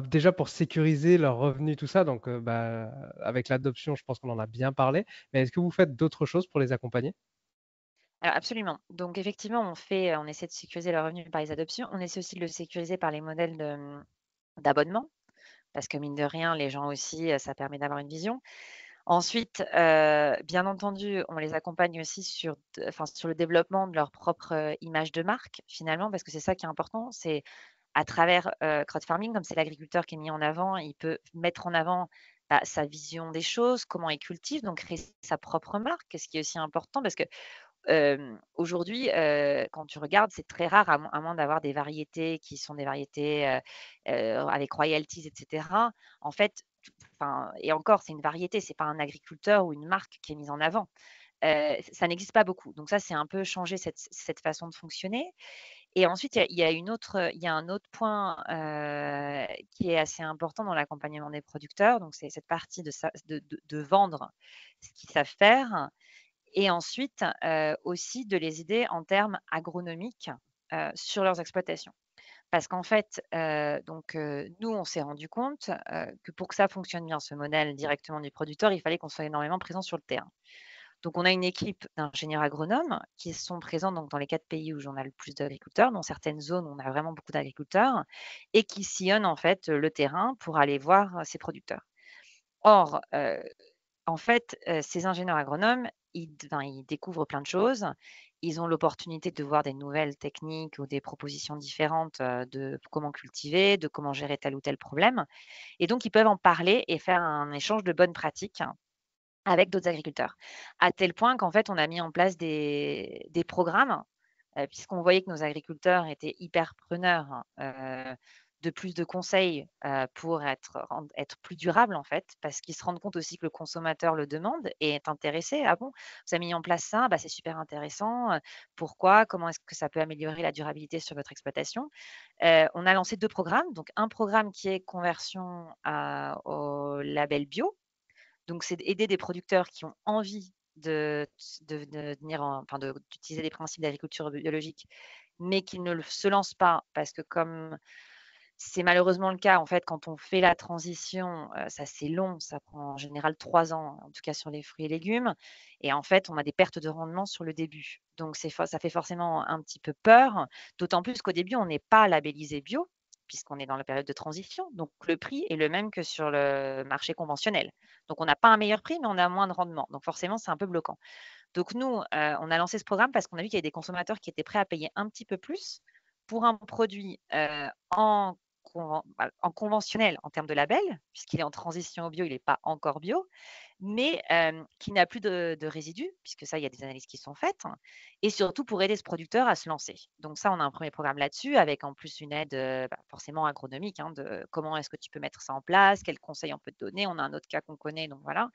S1: Déjà pour sécuriser leurs revenus, tout ça. Donc, bah, avec l'adoption, je pense qu'on en a bien parlé. Mais est-ce que vous faites d'autres choses pour les accompagner
S2: absolument. Donc effectivement, on fait, on essaie de sécuriser leurs revenus par les adoptions. On essaie aussi de le sécuriser par les modèles d'abonnement, parce que mine de rien, les gens aussi, ça permet d'avoir une vision. Ensuite, euh, bien entendu, on les accompagne aussi sur, sur le développement de leur propre euh, image de marque, finalement, parce que c'est ça qui est important. C'est à travers euh, crowdfarming, comme c'est l'agriculteur qui est mis en avant, il peut mettre en avant bah, sa vision des choses, comment il cultive, donc créer sa propre marque, ce qui est aussi important, parce que euh, aujourd'hui, quand tu regardes, c'est très rare, à, moins d'avoir des variétés qui sont des variétés avec royalties, etc. En fait, et encore, c'est une variété, c'est pas un agriculteur ou une marque qui est mise en avant. Euh, ça n'existe pas beaucoup. Donc ça, c'est un peu changer cette, façon de fonctionner. Et ensuite, il y, a, un autre point euh, qui est assez important dans l'accompagnement des producteurs. Donc c'est cette partie de, vendre ce qu'ils savent faire, et ensuite euh, aussi de les aider en termes agronomiques sur leurs exploitations. Parce qu'en fait, euh, donc, euh, nous, on s'est rendu compte euh, que pour que ça fonctionne bien, ce modèle directement du producteur, il fallait qu'on soit énormément présent sur le terrain. Donc, on a une équipe d'ingénieurs agronomes qui sont présents donc, dans les quatre pays où j'en a le plus d'agriculteurs. Dans certaines zones, où on a vraiment beaucoup d'agriculteurs et qui sillonnent en fait le terrain pour aller voir ces producteurs. Or, en fait, ces ingénieurs agronomes, ils découvrent plein de choses ils ont l'opportunité de voir des nouvelles techniques ou des propositions différentes de comment cultiver, de comment gérer tel ou tel problème. Et donc, ils peuvent en parler et faire un échange de bonnes pratiques hein, avec d'autres agriculteurs. À tel point qu'en fait, on a mis en place des, programmes, puisqu'on voyait que nos agriculteurs étaient hyper preneurs hein, de plus de conseils pour être, être plus durable en fait, parce qu'ils se rendent compte aussi que le consommateur le demande et est intéressé. Ah bon, vous avez mis en place ça, bah, c'est super intéressant. Pourquoi Comment est-ce que ça peut améliorer la durabilité sur votre exploitation On a lancé deux programmes, donc un programme qui est conversion au label bio. Donc c'est d'aider des producteurs qui ont envie de, de, venir enfin d'utiliser des principes d'agriculture biologique, mais qui ne se lancent pas parce que comme c'est malheureusement le cas, en fait, quand on fait la transition, ça c'est long, ça prend en général trois ans, en tout cas sur les fruits et légumes. Et en fait, on a des pertes de rendement sur le début. Donc, ça fait forcément un petit peu peur, d'autant plus qu'au début, on n'est pas labellisé bio, puisqu'on est dans la période de transition. Donc, le prix est le même que sur le marché conventionnel. Donc, on n'a pas un meilleur prix, mais on a moins de rendement. Donc, forcément, c'est un peu bloquant. Donc, nous, on a lancé ce programme parce qu'on a vu qu'il y avait des consommateurs qui étaient prêts à payer un petit peu plus pour un produit en bah, en conventionnel en termes de label, puisqu'il est en transition au bio, il n'est pas encore bio, mais qui n'a plus de, résidus, puisque ça, il y a des analyses qui sont faites, et surtout pour aider ce producteur à se lancer. Donc ça, on a un premier programme là-dessus, avec en plus une aide bah, forcément agronomique, hein, de comment est-ce que tu peux mettre ça en place, quels conseils on peut te donner, on a un autre cas qu'on connaît, donc voilà.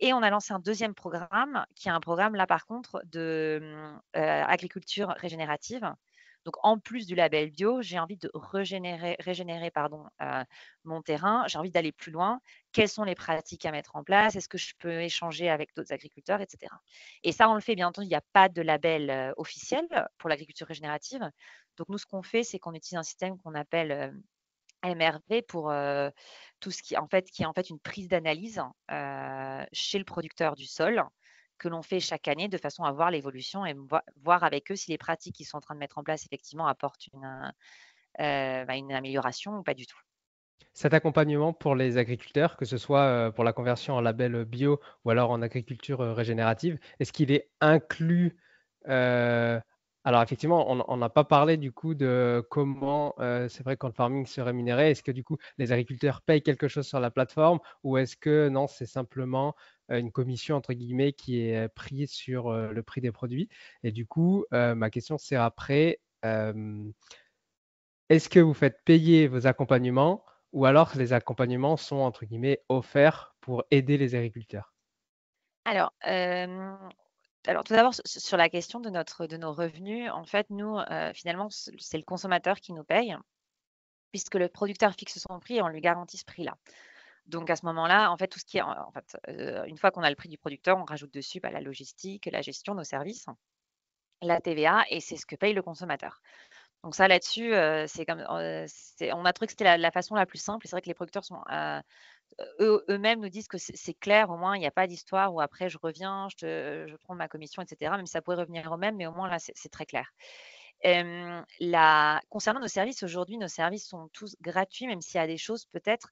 S2: Et on a lancé un deuxième programme, qui est un programme là par contre de agriculture régénérative, donc, en plus du label bio, j'ai envie de régénérer, pardon, euh, mon terrain, j'ai envie d'aller plus loin. Quelles sont les pratiques à mettre en place Est-ce que je peux échanger avec d'autres agriculteurs, etc. Et ça, on le fait, bien entendu, il n'y a pas de label euh, officiel pour l'agriculture régénérative. Donc, nous, ce qu'on fait, c'est qu'on utilise un système qu'on appelle euh, MRV pour tout ce qui, en est en fait une prise d'analyse chez le producteur du sol que l'on fait chaque année de façon à voir l'évolution et voir avec eux si les pratiques qu'ils sont en train de mettre en place effectivement apportent une, euh, bah, amélioration ou pas du tout.
S1: Cet accompagnement pour les agriculteurs, que ce soit euh, pour la conversion en label bio ou alors en agriculture euh, régénérative, est-ce qu'il est inclus alors effectivement, on n'a pas parlé du coup de comment c'est vrai quand le farming se rémunérait. Est-ce que du coup les agriculteurs payent quelque chose sur la plateforme ou est-ce que non, c'est simplement euh, une commission entre guillemets qui est euh, prise sur euh, le prix des produits. Et du coup, ma question c'est après, est-ce que vous faites payer vos accompagnements ou alors les accompagnements sont entre guillemets offerts pour aider les agriculteurs
S2: Alors, alors, tout d'abord, sur la question de, notre, de nos revenus, en fait, nous, finalement, c'est le consommateur qui nous paye, puisque le producteur fixe son prix et on lui garantit ce prix-là. Donc à ce moment-là, en fait, tout ce qui est, en fait, euh, une fois qu'on a le prix du producteur, on rajoute dessus bah, la logistique, la gestion, nos services, la TVA, et c'est ce que paye le consommateur. Donc ça, là-dessus, euh, c'est comme, euh, on a trouvé que c'était la, façon la plus simple. c'est vrai que les producteurs sont eux-mêmes nous disent que c'est clair, au moins, il n'y a pas d'histoire où après je reviens, je, prends ma commission, etc. Même si ça pourrait revenir au mêmes, mais au moins là, c'est très clair. Concernant nos services, aujourd'hui, nos services sont tous gratuits, même s'il y a des choses peut-être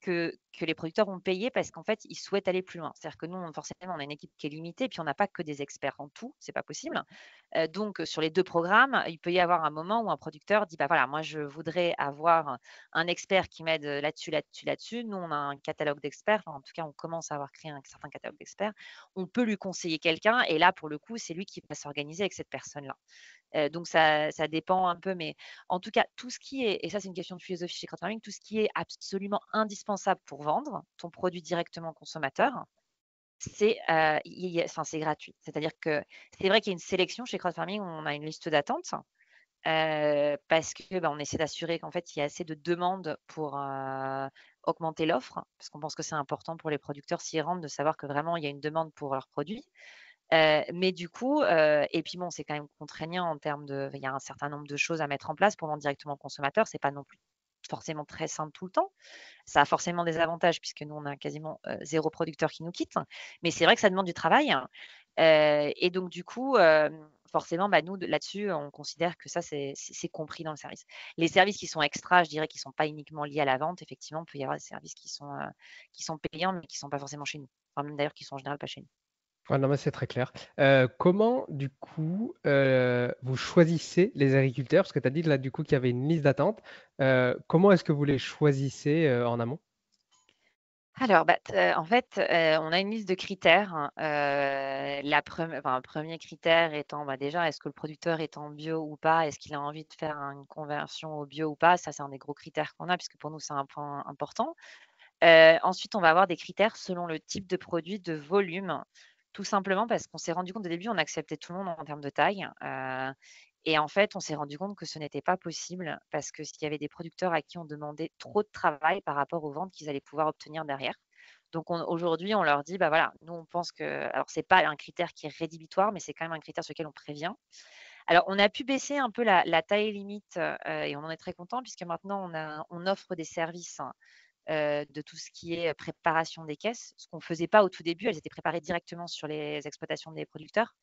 S2: que, les producteurs vont payer parce qu'en fait, ils souhaitent aller plus loin. C'est-à-dire que nous, forcément, on a une équipe qui est limitée, puis on n'a pas que des experts en tout, c'est pas possible donc, sur les deux programmes, il peut y avoir un moment où un producteur dit, bah voilà, moi, je voudrais avoir un expert qui m'aide là-dessus, là-dessus, là-dessus. Nous, on a un catalogue d'experts. en tout cas, on commence à avoir créé un certain catalogue d'experts. On peut lui conseiller quelqu'un. Et là, pour le coup, c'est lui qui va s'organiser avec cette personne-là. donc, ça, dépend un peu. Mais en tout cas, tout ce qui est, et ça, c'est une question de philosophie chez crowdfarming, tout ce qui est absolument indispensable pour vendre ton produit directement au consommateur, euh, c'est gratuit. C'est-à-dire que c'est vrai qu'il y a une sélection chez où on a une liste d'attente euh, parce que bah, on essaie d'assurer qu'en fait il y a assez de demandes pour euh, augmenter l'offre, parce qu'on pense que c'est important pour les producteurs s'y rendent de savoir que vraiment il y a une demande pour leurs produits. mais du coup, et puis bon, c'est quand même contraignant en termes de. Il y a un certain nombre de choses à mettre en place pour vendre directement au consommateur. C'est pas non plus forcément très simple tout le temps. Ça a forcément des avantages puisque nous, on a quasiment zéro producteur qui nous quitte. Mais c'est vrai que ça demande du travail. Hein. et donc, du coup, forcément, bah, nous, là-dessus, on considère que ça, c'est compris dans le service. Les services qui sont extra, je dirais, qui ne sont pas uniquement liés à la vente, effectivement, il peut y avoir des services qui sont, qui sont payants, mais qui ne sont pas forcément chez nous. Enfin, même d'ailleurs, qui sont en général pas chez nous
S1: c'est très clair. Euh, comment, du coup, euh, vous choisissez les agriculteurs? Parce que tu as dit là, du coup, qu'il y avait une liste d'attente. Euh, comment est-ce que vous les choisissez en amont?
S2: Alors, bah, en fait, on a une liste de critères. Hein. la le premier critère étant bah, déjà, est-ce que le producteur est en bio ou pas? Est-ce qu'il a envie de faire une conversion au bio ou pas? Ça, c'est un des gros critères qu'on a, puisque pour nous, c'est un point important. ensuite, on va avoir des critères selon le type de produit, de volume. Tout simplement parce qu'on s'est rendu compte au début, on acceptait tout le monde en termes de taille. Euh, et en fait, on s'est rendu compte que ce n'était pas possible parce que s'il y avait des producteurs à qui on demandait trop de travail par rapport aux ventes qu'ils allaient pouvoir obtenir derrière. Donc aujourd'hui, on leur dit, bah voilà, nous on pense que, alors c'est pas un critère qui est rédhibitoire, mais c'est quand même un critère sur lequel on prévient. Alors on a pu baisser un peu la, taille limite euh, et on en est très content puisque maintenant on offre des services hein, euh, de tout ce qui est préparation des caisses, ce qu'on ne faisait pas au tout début. Elles étaient préparées directement sur les exploitations des producteurs.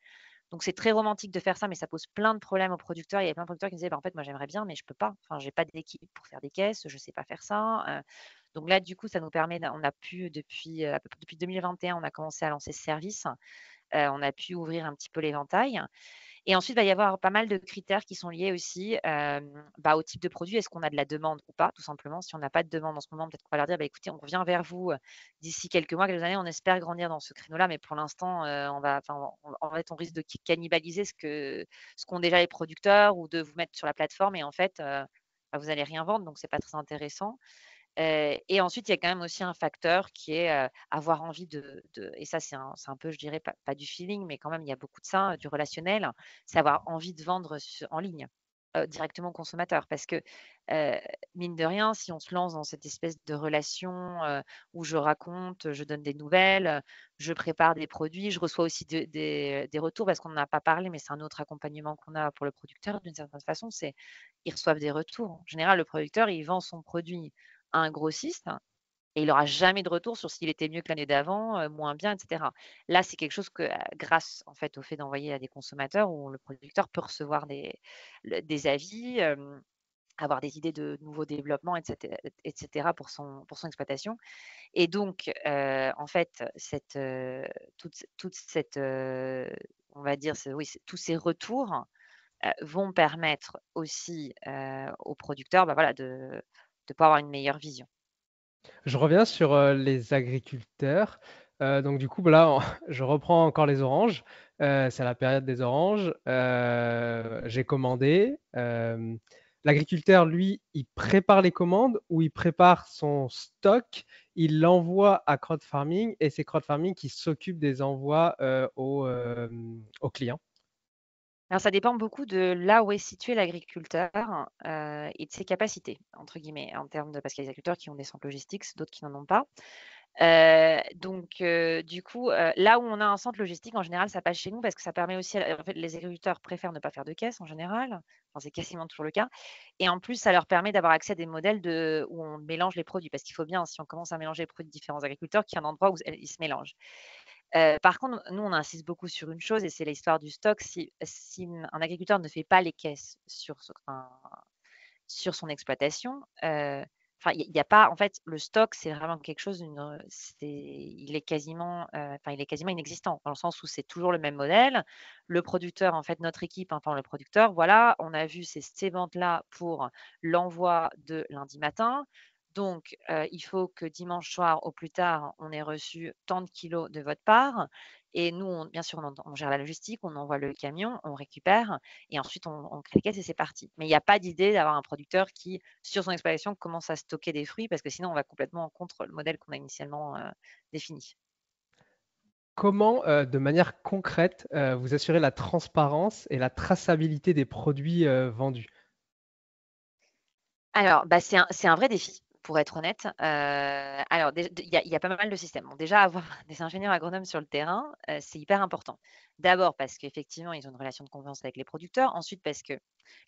S2: Donc c'est très romantique de faire ça, mais ça pose plein de problèmes aux producteurs. Il y a plein de producteurs qui disaient, bah, en fait, moi j'aimerais bien, mais je ne peux pas. Enfin, n'ai pas d'équipe pour faire des caisses, je ne sais pas faire ça. Euh. donc là, du coup, ça nous permet, on a pu depuis euh, depuis 2021, on a commencé à lancer ce service. on a pu ouvrir un petit peu l'éventail. Et ensuite, il va y avoir pas mal de critères qui sont liés aussi bah, au type de produit. Est-ce qu'on a de la demande ou pas, tout simplement. Si on n'a pas de demande en ce moment, peut-être qu'on va leur dire, bah, écoutez, on revient vers vous d'ici quelques mois, quelques années. On espère grandir dans ce créneau-là, mais pour l'instant, on va, en fait, on risque de cannibaliser ce qu'ont déjà les producteurs ou de vous mettre sur la plateforme. Et en fait, bah, vous n'allez rien vendre, donc ce n'est pas très intéressant et ensuite, il y a quand même aussi un facteur qui est avoir envie de, et ça c'est un, peu, je dirais, pas, du feeling, mais quand même, il y a beaucoup de ça, du relationnel, c'est avoir mmh. envie de vendre en ligne. directement au consommateur. Parce que, mine de rien, si on se lance dans cette espèce de relation où je raconte, je donne des nouvelles, je prépare des produits, je reçois aussi des, des retours, parce qu'on n'en a pas parlé, mais c'est un autre accompagnement qu'on a pour le producteur, d'une certaine façon, c'est ils reçoivent des retours. En général, le producteur, il vend son produit un grossiste et il n'aura jamais de retour sur s'il était mieux que l'année d'avant, euh, moins bien, etc. Là, c'est quelque chose que, euh, grâce en fait au fait d'envoyer à des consommateurs, où le producteur peut recevoir des, des avis, euh, avoir des idées de nouveaux développements, etc., etc. pour son pour son exploitation. Et donc, en fait, cette toute, toute cette on va dire, oui, tous ces retours vont permettre aussi aux producteurs bah, voilà, de, de pas avoir une meilleure vision.
S1: Je reviens sur euh, les agriculteurs. Euh, donc du coup, bah là, je reprends encore les oranges. Euh, c'est la période des oranges. J'ai commandé. L'agriculteur, lui, il prépare les commandes ou il prépare son stock, il l'envoie à crowdfarming et c'est crowdfarming qui s'occupe des envois aux clients.
S2: Alors, ça dépend beaucoup de là où est situé l'agriculteur euh, et de ses capacités, entre guillemets, en termes de. Parce qu'il y a des agriculteurs qui ont des centres logistiques, d'autres qui n'en ont pas. Euh, donc, euh, du coup, là où on a un centre logistique, en général, ça passe chez nous parce que ça permet aussi. En fait, les agriculteurs préfèrent ne pas faire de caisse en général. c'est quasiment toujours le cas. Et en plus, ça leur permet d'avoir accès à des modèles de, où on mélange les produits parce qu'il faut bien, si on commence à mélanger les produits de différents agriculteurs, qu'il y a un endroit où ils se mélangent par contre, nous, on insiste beaucoup sur une chose, et c'est l'histoire du stock. Si, un agriculteur ne fait pas les caisses sur, son exploitation, il n'y a pas en fait le stock c'est vraiment quelque chose il est quasiment inexistant dans le sens où c'est toujours le même modèle le producteur en fait notre équipe enfin le producteur voilà on a vu ces, ces ventes là pour l'envoi de lundi matin donc, euh, il faut que dimanche soir, au plus tard, on ait reçu tant de kilos de votre part. Et nous, bien sûr, on, gère la logistique, on envoie le camion, on récupère, et ensuite on, crée les caisses et c'est parti. Mais il n'y a pas d'idée d'avoir un producteur qui, sur son exploitation, commence à stocker des fruits, parce que sinon, on va complètement contre le modèle qu'on a initialement euh, défini.
S1: Comment, euh, de manière concrète, vous assurez la transparence et la traçabilité des produits vendus
S2: alors, bah, c'est un, vrai défi pour être honnête. Euh, alors, il y, a pas mal de systèmes. déjà, avoir des ingénieurs agronomes sur le terrain, euh, c'est hyper important. D'abord parce qu'effectivement, ils ont une relation de confiance avec les producteurs. Ensuite, parce que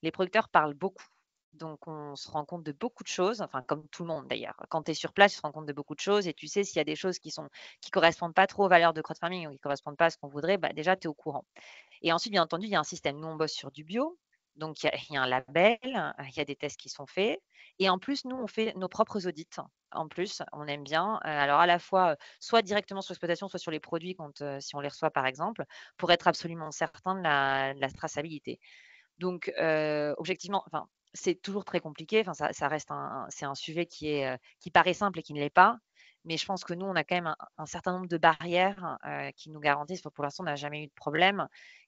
S2: les producteurs parlent beaucoup. Donc, on se rend compte de beaucoup de choses, enfin, comme tout le monde d'ailleurs. Quand tu es sur place, tu te rends compte de beaucoup de choses et tu sais s'il y a des choses qui ne qui correspondent pas trop aux valeurs de farming ou qui ne correspondent pas à ce qu'on voudrait, bah, déjà, tu es au courant. Et ensuite, bien entendu, il y a un système. Nous, on bosse sur du bio, donc, il y, a un label, il y a des tests qui sont faits. Et en plus, nous, on fait nos propres audits. En plus, on aime bien, euh, alors à la fois, euh, soit directement sur l'exploitation, soit sur les produits, quand, si on les reçoit, par exemple, pour être absolument certain de la, traçabilité. Donc, euh, objectivement, c'est toujours très compliqué. ça, reste un, c'est un sujet qui est, qui paraît simple et qui ne l'est pas. Mais je pense que nous, on a quand même un, certain nombre de barrières euh, qui nous garantissent. Pour l'instant, on n'a jamais eu de problème.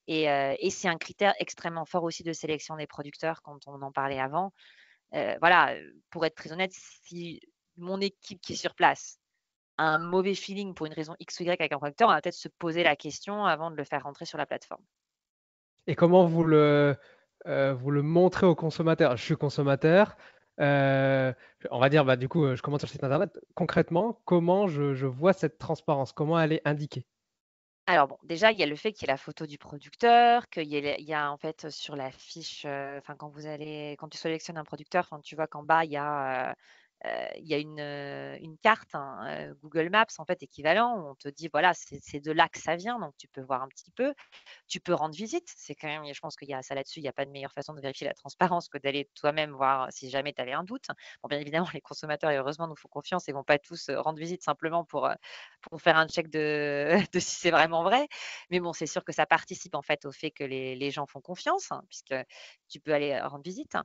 S2: Euh, et, c'est un critère extrêmement fort aussi de sélection des producteurs quand on en parlait avant. Euh, voilà, pour être très honnête, si mon équipe qui est sur place a un mauvais feeling pour une raison X ou Y avec un producteur, on va peut-être se poser la question avant de le faire rentrer sur la plateforme.
S1: Et comment vous le, vous le montrez aux consommateurs Je suis consommateur, euh, on va dire, bah, du coup, euh, je commence sur le site internet. Concrètement, comment je, vois cette transparence Comment elle est indiquée
S2: alors bon, déjà, il y a le fait qu'il y ait la photo du producteur, qu'il y, y a en fait sur la fiche, euh, enfin quand vous allez, quand tu sélectionnes un producteur, tu vois qu'en bas, il y a euh, il y a une, euh, carte, hein, euh, Google Maps en fait équivalent, où on te dit voilà, c'est de là que ça vient, donc tu peux voir un petit peu, tu peux rendre visite, c'est quand même, je pense qu'il y a ça là-dessus, il n'y a pas de meilleure façon de vérifier la transparence que d'aller toi-même voir si jamais tu avais un doute. Bon, bien évidemment, les consommateurs, heureusement, nous font confiance et vont pas tous rendre visite simplement pour, pour faire un check de, si c'est vraiment vrai, mais bon, c'est sûr que ça participe en fait au fait que les, gens font confiance, hein, puisque tu peux aller rendre visite.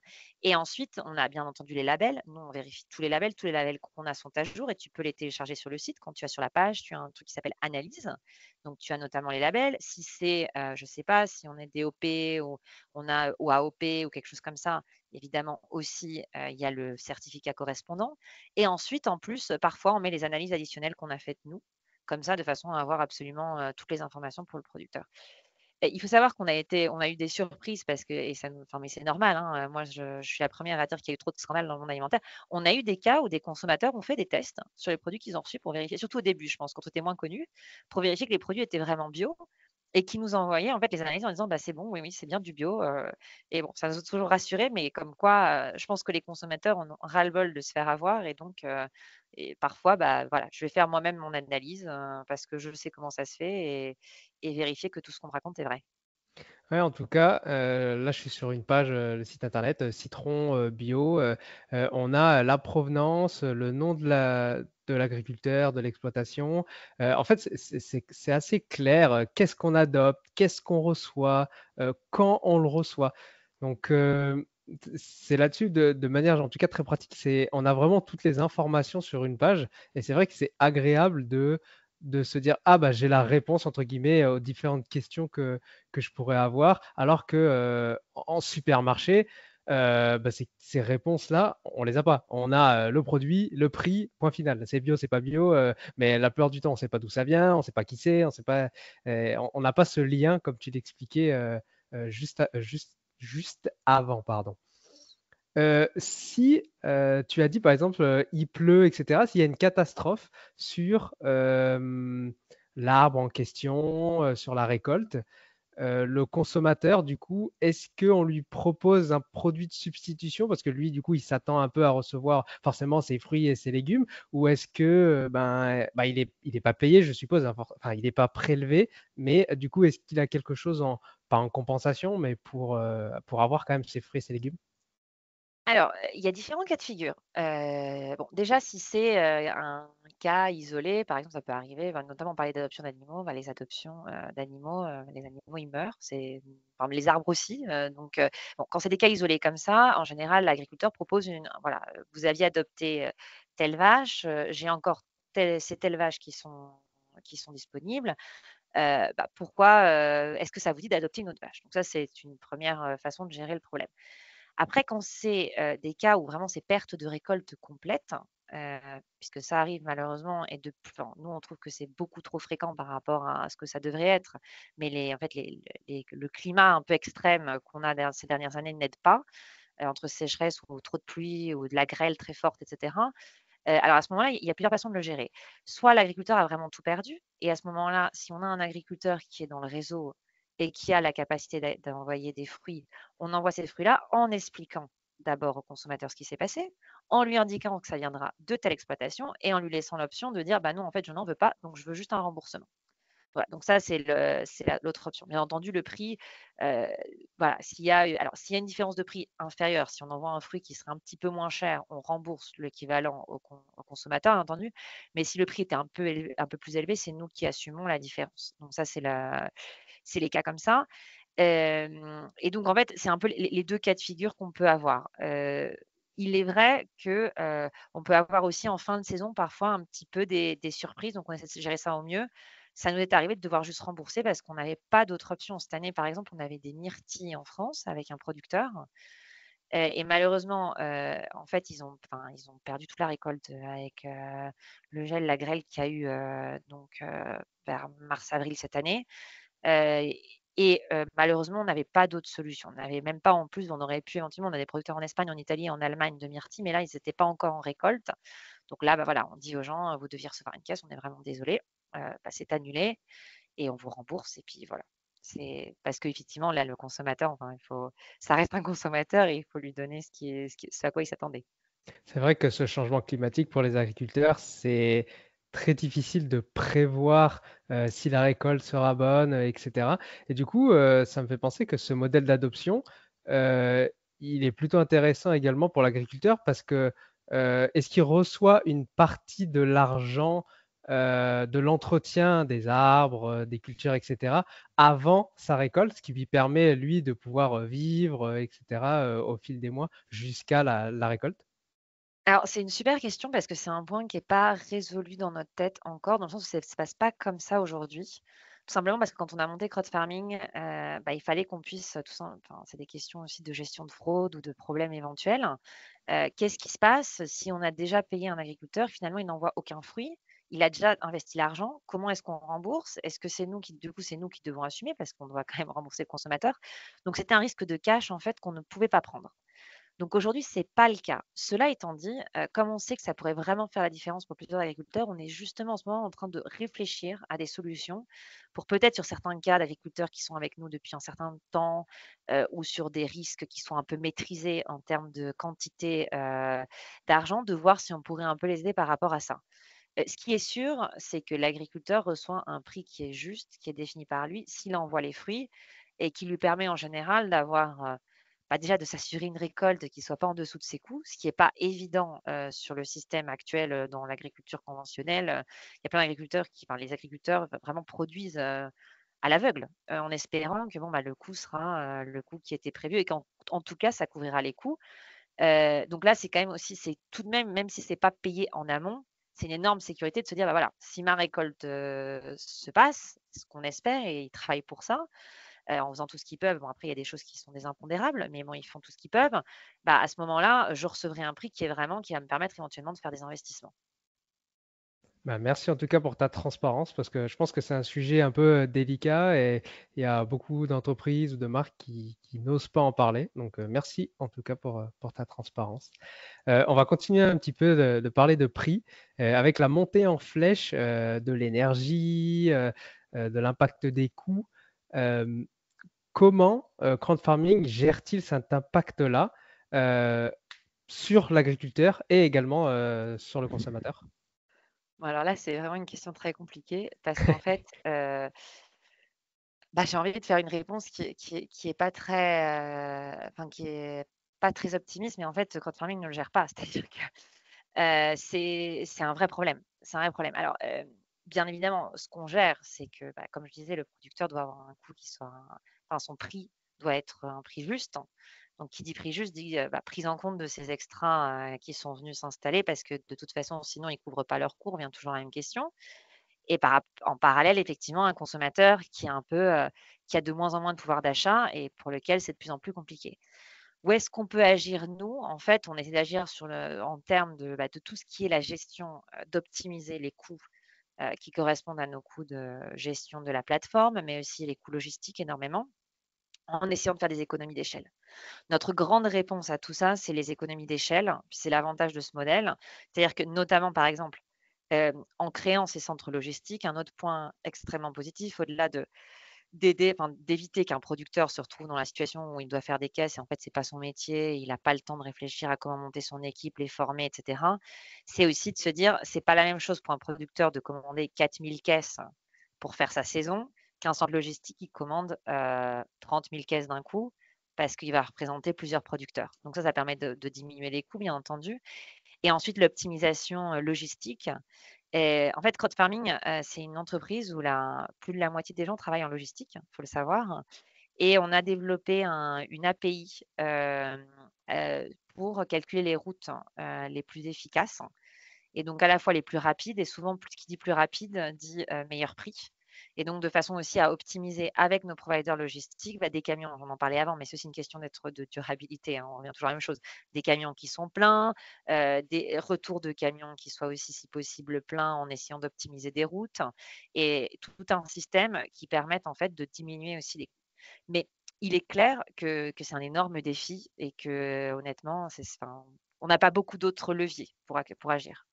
S2: Et ensuite, on a bien entendu les labels, nous on vérifie tous tous les labels. Tous les labels qu'on a sont à jour et tu peux les télécharger sur le site. Quand tu es sur la page, tu as un truc qui s'appelle analyse. Donc, tu as notamment les labels. Si c'est, euh, je ne sais pas, si on est DOP ou on a ou AOP ou quelque chose comme ça, évidemment aussi, euh, il y a le certificat correspondant. Et ensuite, en plus, parfois, on met les analyses additionnelles qu'on a faites nous, comme ça, de façon à avoir absolument euh, toutes les informations pour le producteur. Il faut savoir qu'on a été, on a eu des surprises parce que, et ça, mais c'est normal. Hein, moi, je, je, suis la première à dire qu'il y a eu trop de scandales dans le monde alimentaire. On a eu des cas où des consommateurs ont fait des tests sur les produits qu'ils ont reçus pour vérifier, surtout au début, je pense, quand tout était moins connu, pour vérifier que les produits étaient vraiment bio et qui nous envoyaient en fait les analyses en disant bah, c'est bon, oui, oui, c'est bien du bio. Euh, et bon, ça nous a toujours rassurés, mais comme quoi, euh, je pense que les consommateurs ont ras-le-bol de se faire avoir et donc euh, et parfois, bah, voilà, je vais faire moi-même mon analyse parce que je sais comment ça se fait et, et vérifier que tout ce qu'on me raconte est vrai.
S1: Ouais, en tout cas, euh, là, je suis sur une page, euh, le site internet euh, Citron Bio. on a la provenance, le nom de la de l'agriculteur, de l'exploitation. en fait, c'est assez clair. Qu'est-ce qu'on adopte Qu'est-ce qu'on reçoit Quand on le reçoit Donc, c'est là-dessus de, de, manière en tout cas très pratique. C'est on a vraiment toutes les informations sur une page et c'est vrai que c'est agréable de de se dire ah bah j'ai la réponse entre guillemets euh, aux différentes questions que, que je pourrais avoir alors que euh, en supermarché euh, bah, ces, réponses là on les a pas on a le produit le prix point final c'est bio c'est pas bio mais la plupart du temps on sait pas d'où ça vient on sait pas qui c'est on sait pas on n'a pas ce lien comme tu l'expliquais juste juste juste avant pardon euh, si euh, tu as dit par exemple euh, il pleut, etc., s'il y a une catastrophe sur l'arbre en question, sur la récolte, le consommateur, du coup, est-ce qu'on lui propose un produit de substitution parce que lui, du coup, il s'attend un peu à recevoir forcément ses fruits et ses légumes, ou est-ce que ben, bah, il n'est il est pas payé, je suppose, hein, enfin, il n'est pas prélevé, mais du coup, est-ce qu'il a quelque chose en, pas en compensation, mais pour, pour avoir quand même ses fruits et ses légumes
S2: alors, il y a différents cas de figure. bon, déjà, si c'est, un cas isolé, par exemple, ça peut arriver, on notamment parler d'adoption d'animaux, les adoptions, d'animaux, les animaux, ils meurent, c'est les arbres aussi, donc quand c'est des cas isolés comme ça, en général, l'agriculteur propose une voilà, «Vous aviez adopté, telle vache, j'ai encore ces telles vaches qui sont qui sont disponibles, bah, pourquoi, est-ce que ça vous dit d'adopter une autre vache?» donc ça, c'est une première façon de gérer le problème. Après, quand c'est des cas où vraiment c'est perte de récolte complète, hein, puisque ça arrive malheureusement, et nous on trouve que c'est beaucoup trop fréquent par rapport à ce que ça devrait être, mais en fait le climat un peu extrême qu'on a ces dernières années n'aide pas, entre sécheresse ou trop de pluie ou de la grêle très forte, etc. alors à ce moment-là, il y a plusieurs façons de le gérer. Soit l'agriculteur a vraiment tout perdu, et à ce moment-là, si on a un agriculteur qui est dans le réseau et qui a la capacité d'envoyer des fruits, on envoie ces fruits-là en expliquant d'abord au consommateur ce qui s'est passé, en lui indiquant que ça viendra de telle exploitation et en lui laissant l'option de dire bah non, en fait, je n'en veux pas, donc je veux juste un remboursement. Voilà, donc ça, c'est l'autre option. Bien entendu, le prix, euh, voilà, s'il y, a, y une différence de prix inférieure, si on envoie un fruit qui serait un petit peu moins cher, on rembourse l'équivalent au, consommateur, bien entendu. Mais si le prix était un peu, un peu plus élevé, c'est nous qui assumons la différence. Donc ça, c'est la, c'est les cas comme ça. et donc, en fait, c'est un peu les deux cas de figure qu'on peut avoir. il est vrai qu'on peut avoir aussi en fin de saison parfois un petit peu des, surprises, donc on essaie de gérer ça au mieux. Ça nous est arrivé de devoir juste rembourser parce qu'on n'avait pas d'autre option. Cette année, par exemple, on avait des myrtilles en France avec un producteur. Et malheureusement, en fait, ils ont, perdu toute la récolte avec le gel, la grêle qu'il y a eu donc, vers mars-avril cette année et malheureusement, on n'avait pas d'autre solution. On n'avait même pas, en plus, on aurait pu éventuellement, on a des producteurs en Espagne, en Italie, en Allemagne de myrtilles, mais là, ils n'étaient pas encore en récolte. Donc là, bah, voilà, on dit aux gens, vous deviez recevoir une caisse, on est vraiment désolé, bah, c'est annulé et on vous rembourse. Et puis voilà. C'est parce qu'effectivement, là, le consommateur, enfin, il faut, ça reste un consommateur et il faut lui donner ce, qui ce à quoi il s'attendait.
S1: C'est vrai que ce changement climatique pour les agriculteurs, c'est très difficile de prévoir euh, si la récolte sera bonne, etc. Et du coup, euh, ça me fait penser que ce modèle d'adoption, euh, il est plutôt intéressant également pour l'agriculteur parce que est-ce qu'il reçoit une partie de l'argent de l'entretien des arbres, des cultures, etc., avant sa récolte, ce qui lui permet, lui, de pouvoir vivre, etc., au fil des mois jusqu'à la récolte
S2: alors, c'est une super question parce que c'est un point qui n'est pas résolu dans notre tête encore, dans le sens où ça se passe pas comme ça aujourd'hui. Tout simplement parce que quand on a monté Crowd Farming, euh, bah, il fallait qu'on puisse, tout ça, c'est des questions aussi de gestion de fraude ou de problèmes éventuels. Euh, qu'est-ce qui se passe si on a déjà payé un agriculteur, finalement, il n'envoie aucun fruit il a déjà investi l'argent, comment est-ce qu'on rembourse Est-ce que c'est nous qui, du coup, c'est nous qui devons assumer parce qu'on doit quand même rembourser le consommateur Donc, c'était un risque de cash, en fait, qu'on ne pouvait pas prendre. Donc aujourd'hui, ce n'est pas le cas. Cela étant dit, euh, comme on sait que ça pourrait vraiment faire la différence pour plusieurs agriculteurs, on est justement en ce moment en train de réfléchir à des solutions pour peut-être sur certains cas d'agriculteurs qui sont avec nous depuis un certain temps euh, ou sur des risques qui sont un peu maîtrisés en termes de quantité euh, d'argent, de voir si on pourrait un peu les aider par rapport à ça. Ce qui est sûr, c'est que l'agriculteur reçoit un prix qui est juste, qui est défini par lui, s'il envoie les fruits et qui lui permet en général d'avoir bah, déjà de s'assurer une récolte qui ne soit pas en dessous de ses coûts, ce qui n'est pas évident sur le système actuel dans l'agriculture conventionnelle. Il y a plein d'agriculteurs qui, enfin, les agriculteurs vraiment produisent à l'aveugle, en espérant que bon, bah, le coût sera le coût qui était prévu et qu'en tout cas, ça couvrira les coûts. donc là, c'est quand même aussi, c'est tout de même, même si ce n'est pas payé en amont, c'est une énorme sécurité de se dire, bah, voilà, si ma récolte se passe, ce qu'on espère, et ils travaillent pour ça, euh, en faisant tout ce qu'ils peuvent. Bon, après, il y a des choses qui sont des impondérables, mais bon, ils font tout ce qu'ils peuvent. Bah, à ce moment-là, je recevrai un prix qui est vraiment, qui va me permettre éventuellement de faire des investissements.
S1: Bah merci en tout cas pour ta transparence parce que je pense que c'est un sujet un peu euh, délicat et il y a beaucoup d'entreprises ou de marques qui, n'osent pas en parler. Donc euh, merci en tout cas pour, pour ta transparence. on va continuer un petit peu de, parler de prix avec la montée en flèche de l'énergie, de l'impact des coûts. Euh, comment euh, Crowd Farming gère-t-il cet impact-là euh, sur l'agriculteur et également sur le consommateur
S2: Alors là, c'est vraiment une question très compliquée parce qu'en fait, bah, j'ai envie de faire une réponse qui n'est est pas très, qui pas très optimiste, mais en fait, Farming ne le gère pas. C'est-à-dire que c'est un vrai problème. C'est un vrai problème. Alors, bien évidemment, ce qu'on gère, c'est que, bah, comme je disais, le producteur doit avoir un coût qui soit, enfin, son prix doit être un prix juste. Hein. Donc, qui dit prix juste dit euh, bah, prise en compte de ces extraits euh, qui sont venus s'installer parce que de toute façon, sinon, ils ne couvrent pas leur cours, revient toujours la même question. Et par, en parallèle, effectivement, un consommateur qui, est un peu, euh, qui a de moins en moins de pouvoir d'achat et pour lequel c'est de plus en plus compliqué. Où est-ce qu'on peut agir, nous En fait, on essaie d'agir sur le, en termes de bah, tout ce qui est la gestion, d'optimiser les coûts euh, qui correspondent à nos coûts de gestion de la plateforme, mais aussi les coûts logistiques énormément, en essayant de faire des économies d'échelle. Notre grande réponse à tout ça, c'est les économies d'échelle, c'est l'avantage de ce modèle. C'est-à-dire que notamment, par exemple, euh, en créant ces centres logistiques, un autre point extrêmement positif, au-delà de d'éviter qu'un producteur se retrouve dans la situation où il doit faire des caisses et en fait c'est pas son métier, il n'a pas le temps de réfléchir à comment monter son équipe, les former, etc. C'est aussi de se dire c'est pas la même chose pour un producteur de commander 4000 caisses pour faire sa saison qu'un centre logistique qui commande 30 euh, 000 caisses d'un coup parce qu'il va représenter plusieurs producteurs. Donc ça, ça permet de diminuer les coûts, bien entendu. Et ensuite, l'optimisation euh, logistique, en fait, Crowd Farming, euh, c'est une entreprise où plus de la moitié des gens travaillent en logistique, il faut le savoir. Et on a développé une API euh, euh, pour calculer les routes les plus efficaces. Et donc, à la fois les plus rapides, et souvent, ce qui dit plus rapide dit meilleur prix. Et donc, de façon aussi à optimiser avec nos providers logistiques, bah, des camions, on en parlait avant, mais c'est aussi une question d'être de durabilité, hein, on revient toujours à la même chose, des camions qui sont pleins, euh, des retours de camions qui soient aussi, si possible, pleins en essayant d'optimiser des routes, et tout un système qui permette en fait de diminuer aussi les coûts. Mais il est clair que, c'est un énorme défi et que honnêtement, on n'a pas beaucoup d'autres leviers pour agir.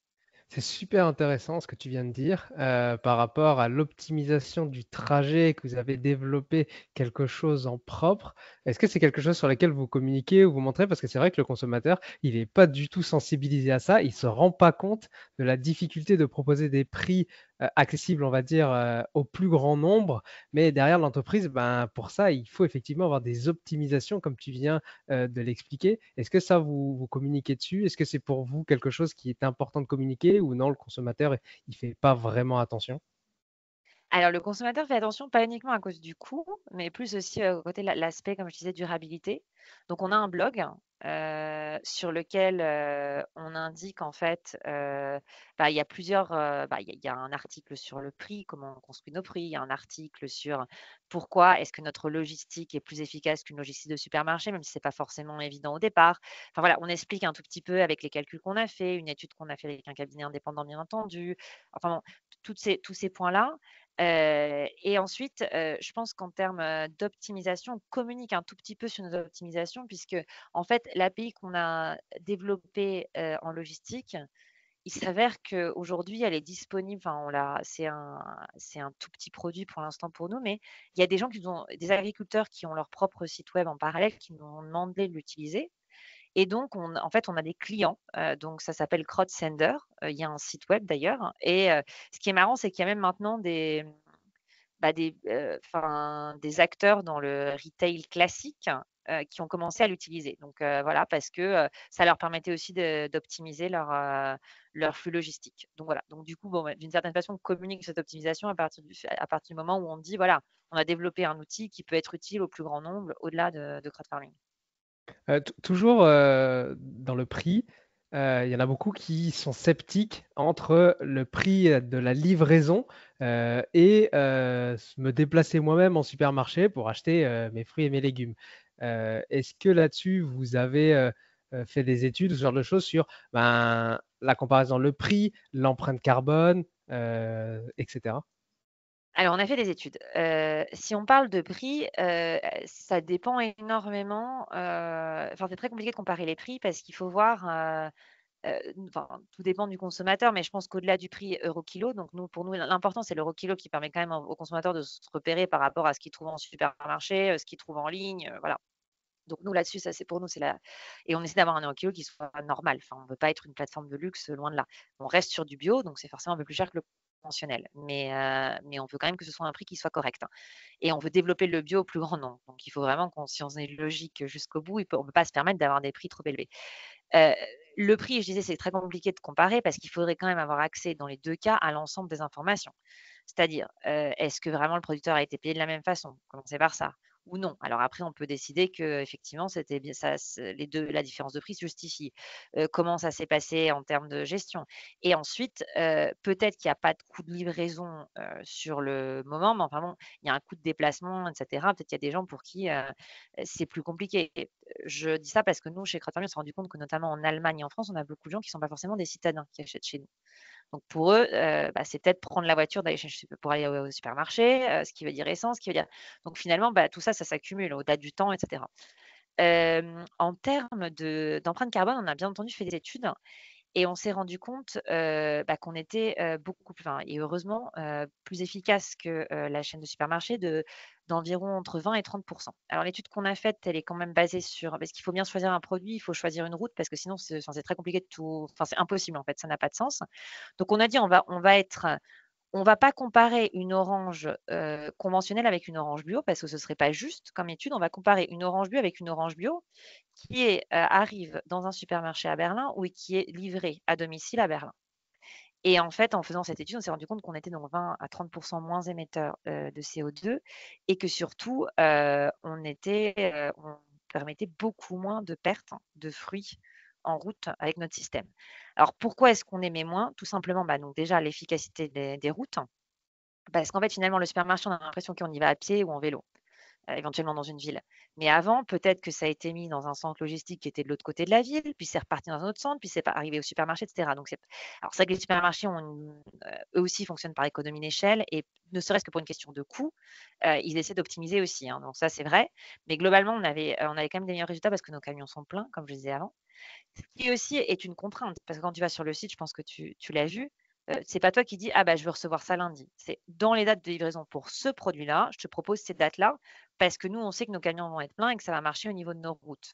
S1: C'est super intéressant ce que tu viens de dire euh, par rapport à l'optimisation du trajet que vous avez développé quelque chose en propre. Est-ce que c'est quelque chose sur lequel vous communiquez ou vous montrez Parce que c'est vrai que le consommateur, il n'est pas du tout sensibilisé à ça. Il ne se rend pas compte de la difficulté de proposer des prix euh, accessible, on va dire, euh, au plus grand nombre. Mais derrière l'entreprise, ben, pour ça, il faut effectivement avoir des optimisations, comme tu viens euh, de l'expliquer. Est-ce que ça, vous, vous communiquez dessus Est-ce que c'est pour vous quelque chose qui est important de communiquer ou non, le consommateur, il ne fait pas vraiment attention
S2: alors, le consommateur fait attention, pas uniquement à cause du coût, mais plus aussi au côté de l'aspect, comme je disais, durabilité. Donc, on a un blog sur lequel on indique en fait, bah, il y a plusieurs, bah, il y, a un article sur le prix, comment on construit nos prix, il y a un article sur pourquoi est-ce que notre logistique est plus efficace qu'une logistique de supermarché, même si c'est pas forcément évident au départ. Enfin voilà, on explique un tout petit peu avec les calculs qu'on a fait, une étude qu'on a fait avec un cabinet indépendant bien entendu. Enfin bon, ces, tous ces points-là. Euh, et ensuite, euh, je pense qu'en termes euh, d'optimisation, on communique un tout petit peu sur nos optimisations, puisque en fait, l'API qu'on a développée en logistique, il s'avère qu'aujourd'hui, elle est disponible. Enfin, c'est un, c'est un tout petit produit pour l'instant pour nous, mais il y a des gens qui ont, des agriculteurs qui ont leur propre site web en parallèle, qui nous ont demandé de l'utiliser. Et donc, on, en fait, on a des clients. Euh, donc, ça s'appelle CrowdSender. Euh, il y a un site web d'ailleurs. Et euh, ce qui est marrant, c'est qu'il y a même maintenant des, bah, des, acteurs dans le retail classique qui ont commencé à l'utiliser. Donc, voilà, parce que ça leur permettait aussi d'optimiser leur, leur flux logistique. Donc, voilà. Donc, du coup, d'une certaine façon, on communique cette optimisation à partir, du, à partir du moment où on dit, voilà, on a développé un outil qui peut être utile au plus grand nombre au-delà de, de
S1: euh, toujours euh, dans le prix, euh, il y en a beaucoup qui sont sceptiques entre le prix de la livraison et me déplacer moi-même en supermarché pour acheter mes fruits et mes légumes. Est-ce que là-dessus, vous avez fait des études, ce genre de choses sur ben, la comparaison, le prix, l'empreinte carbone, etc.
S2: Alors, on a fait des études. Euh, si on parle de prix, euh, ça dépend énormément. Euh, enfin, c'est très compliqué de comparer les prix parce qu'il faut voir. enfin, tout dépend du consommateur, mais je pense qu'au-delà du prix euro-kilo, donc nous, pour nous, l'important, c'est l'euro-kilo qui permet quand même au consommateur de se repérer par rapport à ce qu'il trouve en supermarché, ce qu'il trouve en ligne, voilà. Donc nous, là-dessus, ça c'est pour nous, c'est la... Et on essaie d'avoir un euro-kilo qui soit normal. Enfin, on ne veut pas être une plateforme de luxe, loin de là. On reste sur du bio, donc c'est forcément un peu plus cher que le euh, mais, on veut quand même que ce soit un prix qui soit correct. Hein. Et on veut développer le bio au plus grand nombre. Donc il faut vraiment qu'on, si on est logique jusqu'au bout, on ne peut pas se permettre d'avoir des prix trop élevés. Euh, le prix, je disais, c'est très compliqué de comparer parce qu'il faudrait quand même avoir accès dans les deux cas à l'ensemble des informations. C'est-à-dire, euh, est-ce que vraiment le producteur a été payé de la même façon Commencez par ça ou non. Alors après, on peut décider que effectivement, c'était bien ça, les deux, la différence de prix justifie. comment ça s'est passé en termes de gestion Et ensuite, peut-être qu'il n'y a pas de coût de livraison sur le moment, mais enfin bon, il y a un coût de déplacement, etc. Peut-être qu'il y a des gens pour qui c'est plus compliqué. Je dis ça parce que nous, chez Crotamio, on s'est rendu compte que notamment en Allemagne et en France, on a beaucoup de gens qui ne sont pas forcément des citadins qui achètent chez nous. Donc pour eux, bah, c'est peut-être prendre la voiture pour aller au, supermarché, ce qui veut dire essence, ce qui veut dire. Donc finalement, bah, tout ça, ça s'accumule au-delà du temps, etc. en termes d'empreinte carbone, on a bien entendu fait des études et on s'est rendu compte bah, qu'on était beaucoup plus, et heureusement, plus efficace que la chaîne de supermarché de, d'environ entre 20 et 30 Alors l'étude qu'on a faite, elle est quand même basée sur, parce qu'il faut bien choisir un produit, il faut choisir une route, parce que sinon c'est, très compliqué de tout, enfin c'est impossible en fait, ça n'a pas de sens. Donc on a dit on va, on va être on ne va pas comparer une orange conventionnelle avec une orange bio parce que ce ne serait pas juste comme étude. On va comparer une orange bio avec une orange bio qui est, arrive dans un supermarché à Berlin ou qui est livrée à domicile à Berlin. Et en fait, en faisant cette étude, on s'est rendu compte qu'on était dans 20 à 30 moins émetteurs de CO2 et que surtout, on, était, on permettait beaucoup moins de pertes de fruits route avec notre système. Alors pourquoi est-ce qu'on émet moins Tout simplement, bah, déjà l'efficacité des, routes, parce qu'en fait finalement le supermarché, on a l'impression qu'on y va à pied ou en vélo, euh, éventuellement dans une ville. Mais avant, peut-être que ça a été mis dans un centre logistique qui était de l'autre côté de la ville, puis c'est reparti dans un autre centre, puis c'est arrivé au supermarché, etc. Donc c'est... Alors c'est vrai que les supermarchés, ont, euh, eux aussi, fonctionnent par économie d'échelle, et ne serait-ce que pour une question de coût, euh, ils essaient d'optimiser aussi. Hein. donc ça, c'est vrai. Mais globalement, on avait, on avait quand même des meilleurs résultats parce que nos camions sont pleins, comme je disais avant. Ce qui aussi est une contrainte, parce que quand tu vas sur le site, je pense que tu, l'as vu, euh, c'est pas toi qui dis ah bah je veux recevoir ça lundi. C'est dans les dates de livraison pour ce produit-là, je te propose ces dates-là parce que nous on sait que nos camions vont être pleins et que ça va marcher au niveau de nos routes.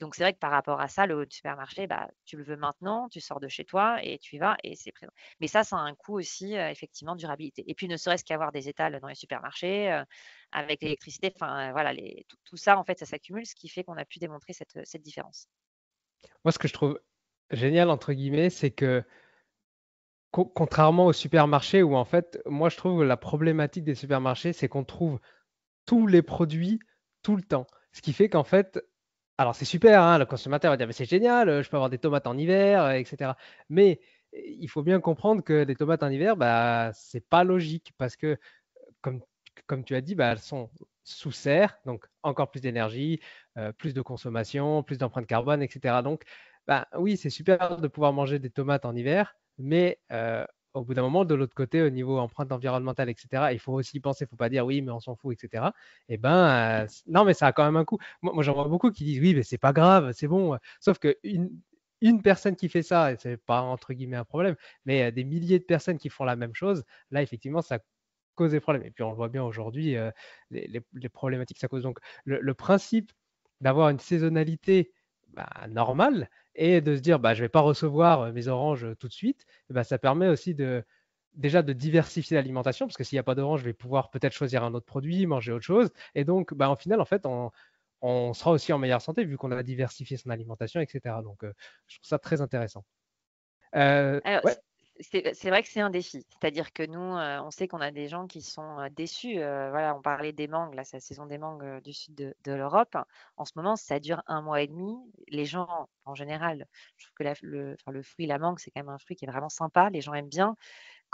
S2: Donc c'est vrai que par rapport à ça, le supermarché, bah tu le veux maintenant, tu sors de chez toi et tu y vas et c'est présent. Mais ça, ça a un coût aussi euh, effectivement, effectivement durabilité. Et puis ne serait-ce qu'avoir des étals dans les supermarchés euh, avec l'électricité, enfin voilà, tout, ça en fait ça s'accumule, ce qui fait qu'on a pu démontrer cette différence.
S1: Moi, ce que je trouve génial, entre guillemets, c'est que contrairement aux supermarchés où en fait, moi, je trouve la problématique des supermarchés, c'est qu'on trouve tous les produits tout le temps. Ce qui fait qu'en fait, alors c'est super, hein, le consommateur va dire, mais c'est génial, euh, je peux avoir des tomates en hiver, euh, etc. Mais eh, il faut bien comprendre que les tomates en hiver, bah, n'est pas logique parce que, comme, tu as dit, bah, elles sont sous serre, donc encore plus d'énergie, euh, plus de consommation, plus d'empreintes carbone, etc. Donc, ben oui, c'est super de pouvoir manger des tomates en hiver, mais euh, au bout d'un moment, de l'autre côté, au niveau empreinte environnementale, etc., il faut aussi penser, il ne faut pas dire oui, mais on s'en fout, etc. Eh ben, euh, non, mais ça a quand même un coût. Moi, j'en vois beaucoup qui disent oui, mais c'est pas grave, c'est bon. Sauf que une, personne qui fait ça, et c'est pas entre guillemets un problème, mais des milliers de personnes qui font la même chose, là, effectivement, ça cause des problèmes. Et puis on le voit bien aujourd'hui, les, problématiques que ça cause. Donc le, principe d'avoir une saisonnalité bah, normale et de se dire bah, je ne vais pas recevoir euh, mes oranges euh, tout de suite, eh ben, ça permet aussi de, déjà de diversifier l'alimentation, parce que s'il n'y a pas d'orange, je vais pouvoir peut-être choisir un autre produit, manger autre chose. Et donc, bah, en final, en fait, on, sera aussi en meilleure santé vu qu'on a diversifié son alimentation, etc. Donc, euh, je trouve ça très intéressant.
S2: Bah, c'est vrai que c'est un défi. C'est-à-dire que nous, euh, on sait qu'on a des gens qui sont euh, déçus. Euh, voilà, on parlait des mangues, là, c'est la saison des mangues du sud de, l'Europe. En ce moment, ça dure un mois et demi. Les gens, en général, je trouve que le, le, fruit, la mangue, c'est quand même un fruit qui est vraiment sympa. Les gens aiment bien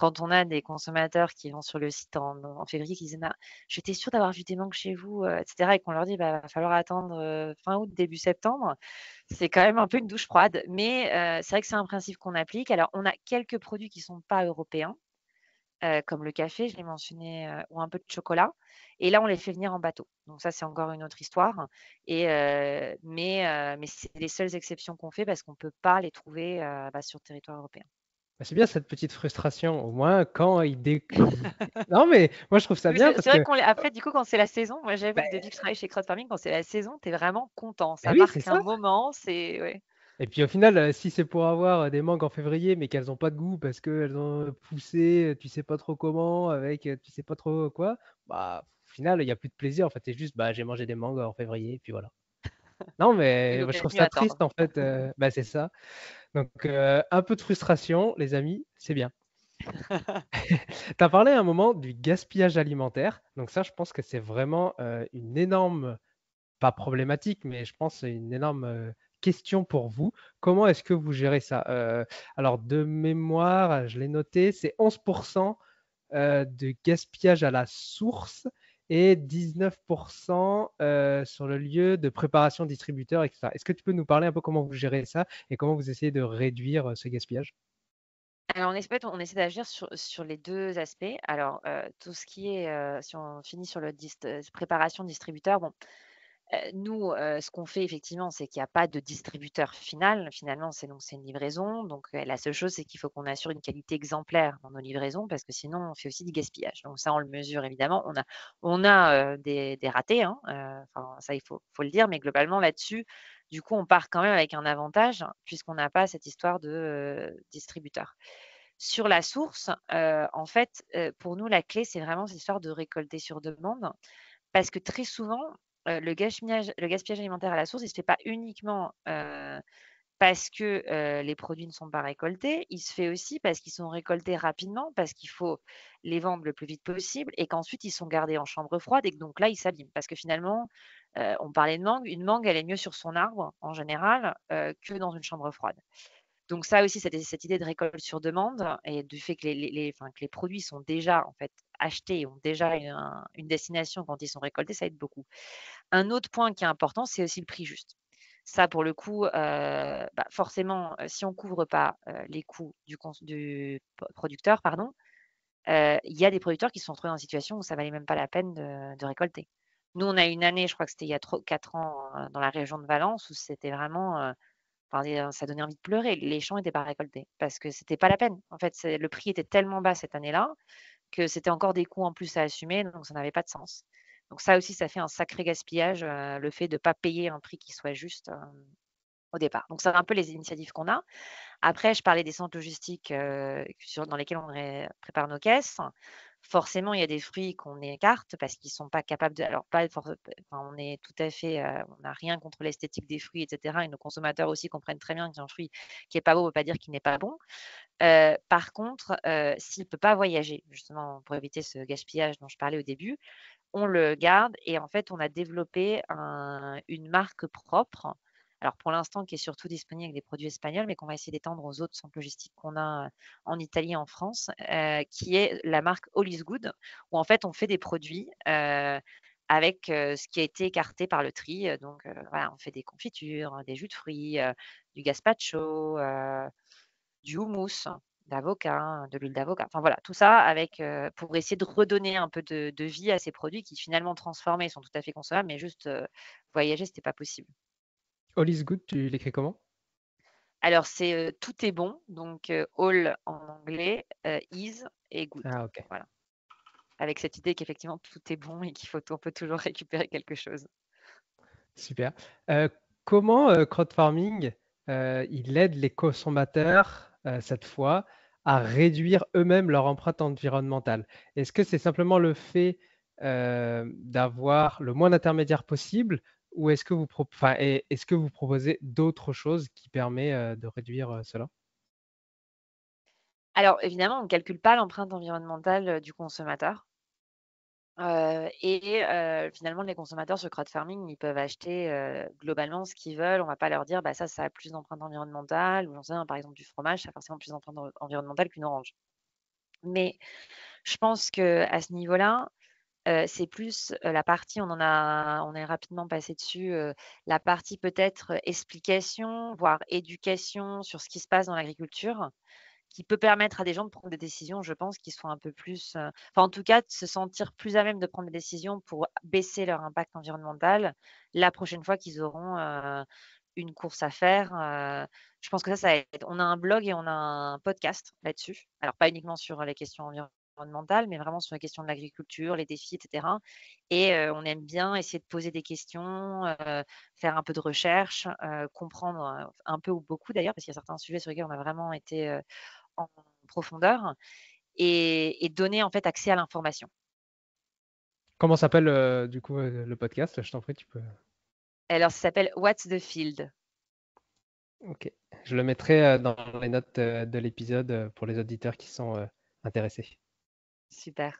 S2: quand on a des consommateurs qui vont sur le site en, février, qui disent «Bah, J'étais sûre d'avoir vu des manques chez vous, euh, etc. Et qu'on leur dit bah, Va falloir attendre euh, fin août, début septembre. C'est quand même un peu une douche froide. Mais euh, c'est vrai que c'est un principe qu'on applique. Alors, on a quelques produits qui ne sont pas européens, comme le café, je l'ai mentionné, ou un peu de chocolat. Et là, on les fait venir en bateau. Donc, ça, c'est encore une autre histoire. mais c'est les seules exceptions qu'on fait parce qu'on ne peut pas les trouver bah, sur le territoire européen.
S1: Bah, c'est bien cette petite frustration, au moins quand il déclenche, non mais moi je trouve ça bien.
S2: après du coup quand c'est la saison, moi j'ai depuis bah que je travaille chez Crowd quand c'est la saison, t'es vraiment content, bah ça marque un moment, c'est
S1: Et puis au final, euh, si c'est pour avoir euh, des mangues en février, mais qu'elles n'ont pas de goût parce qu'elles ont euh, poussé, tu sais pas trop comment, avec tu sais pas trop quoi, bah au final il n'y a plus de plaisir. En fait, c'est juste bah j'ai mangé des mangues en février, et puis voilà non, mais je trouve ça triste en fait. Euh, bah, c'est ça. Donc, euh, un peu de frustration, les amis, c'est bien. tu as parlé à un moment du gaspillage alimentaire. Donc, ça, je pense que c'est vraiment euh, une énorme, pas problématique, mais je pense une énorme question pour vous. Comment est-ce que vous gérez ça Alors, de mémoire, je l'ai noté, c'est 11% de gaspillage à la source et 19% euh, sur le lieu de préparation distributeur, etc. Est-ce que tu peux nous parler un peu comment vous gérez ça et comment vous essayez de réduire euh, ce gaspillage
S2: alors, on essaie, on essaie d'agir sur, les deux aspects. Alors, euh, tout ce qui est, si on finit sur le préparation distributeur, bon, nous, ce qu'on fait effectivement, c'est qu'il n'y a pas de distributeur final. Finalement, c'est donc c'est une livraison. Donc la seule chose, c'est qu'il faut qu'on assure une qualité exemplaire dans nos livraisons parce que sinon, on fait aussi du gaspillage. Donc ça, on le mesure évidemment. On a, on a des, des, ratés. Hein, enfin, ça, il faut, faut, le dire. Mais globalement, là-dessus, du coup, on part quand même avec un avantage puisqu'on n'a pas cette histoire de distributeur. Sur la source, en fait, pour nous, la clé, c'est vraiment cette histoire de récolter sur demande parce que très souvent, euh, le, gaspillage, alimentaire à la source, il ne se fait pas uniquement euh, parce que euh, les produits ne sont pas récoltés, il se fait aussi parce qu'ils sont récoltés rapidement, parce qu'il faut les vendre le plus vite possible et qu'ensuite ils sont gardés en chambre froide et donc là ils s'abîment. Parce que finalement, on parlait de mangue, une mangue elle est mieux sur son arbre en général que dans une chambre froide. Donc ça aussi, cette, cette idée de récolte sur demande et du fait que les, produits sont déjà en fait achetés, ont déjà une, destination quand ils sont récoltés, ça aide beaucoup. Un autre point qui est important, c'est aussi le prix juste. Ça, pour le coup, euh, bah, forcément, euh, si on ne couvre pas euh, les coûts du, producteur, pardon, il y a des producteurs qui se sont retrouvés dans une situation où ça ne valait même pas la peine de, récolter. Nous, on a une année, je crois que c'était il y a 4 ans, dans la région de Valence, où c'était vraiment euh, ça donnait envie de pleurer. Les champs n'étaient pas récoltés parce que c'était pas la peine. En fait, le prix était tellement bas cette année-là que c'était encore des coûts en plus à assumer, donc ça n'avait pas de sens. Donc ça aussi, ça fait un sacré gaspillage, euh, le fait de ne pas payer un prix qui soit juste euh, au départ. Donc c'est un peu les initiatives qu'on a. Après, je parlais des centres logistiques dans lesquels on prépare nos caisses forcément, il y a des fruits qu'on écarte parce qu'ils ne sont pas capables de. Alors, pas, on est tout à fait. Euh, on n'a rien contre l'esthétique des fruits, etc. Et nos consommateurs aussi comprennent très bien qu'un fruit qui n'est pas beau ne veut pas dire qu'il n'est pas bon. Euh, par contre, euh, s'il ne peut pas voyager, justement, pour éviter ce gaspillage dont je parlais au début, on le garde et en fait, on a développé une marque propre alors pour l'instant qui est surtout disponible avec des produits espagnols, mais qu'on va essayer d'étendre aux autres centres logistiques qu'on a en Italie et en France, qui est la marque All Good, où en fait on fait des produits avec ce qui a été écarté par le tri. Donc voilà, on fait des confitures, des jus de fruits, du gazpacho, du houmous d'avocat, de l'huile d'avocat. Enfin voilà, tout ça avec pour essayer de redonner un peu de, vie à ces produits qui finalement transformés sont tout à fait consommables, mais juste voyager, ce n'était pas possible.
S1: All is good, tu l'écris comment
S2: Alors, c'est euh, tout est bon, donc euh, all en anglais, euh, is et good. Ah, voilà. Avec cette idée qu'effectivement tout est bon et qu'il faut on peut toujours récupérer quelque chose.
S1: Super. comment crowdfarming il aide les consommateurs cette fois à réduire eux-mêmes leur empreinte environnementale Est-ce que c'est simplement le fait d'avoir le moins d'intermédiaires possible ou est-ce que, vous proposez d'autres choses qui permettent de réduire cela
S2: Alors évidemment, on ne calcule pas l'empreinte environnementale du consommateur. et finalement, les consommateurs sur crowdfarming, ils peuvent acheter globalement ce qu'ils veulent. On ne va pas leur dire, bah, ça, ça a plus d'empreinte environnementale, ou par exemple, du fromage, ça a forcément plus d'empreinte environnementale qu'une orange. Mais je pense qu'à ce niveau-là, c'est plus, la partie on en a on est rapidement passé dessus, la partie peut-être, explication, voire éducation sur ce qui se passe dans l'agriculture, qui peut permettre à des gens de prendre des décisions, je pense, qui soient un peu plus, enfin, en tout cas, de se sentir plus à même de prendre des décisions pour baisser leur impact environnemental la prochaine fois qu'ils auront, une course à faire, je pense que ça, ça aide. On a un blog et on a un podcast là-dessus. Alors pas uniquement sur les questions environnementales, mais vraiment sur la question de l'agriculture, les défis, etc. Et on aime bien essayer de poser des questions, faire un peu de recherche, comprendre un peu ou beaucoup d'ailleurs, parce qu'il y a certains sujets sur lesquels on a vraiment été en profondeur, et, et, donner en fait accès à l'information.
S1: Comment s'appelle du coup le podcast Je t'en prie, tu peux.
S2: Alors, ça s'appelle What's the Field.
S1: Ok. Je le mettrai dans les notes de l'épisode pour les auditeurs qui sont intéressés. Super.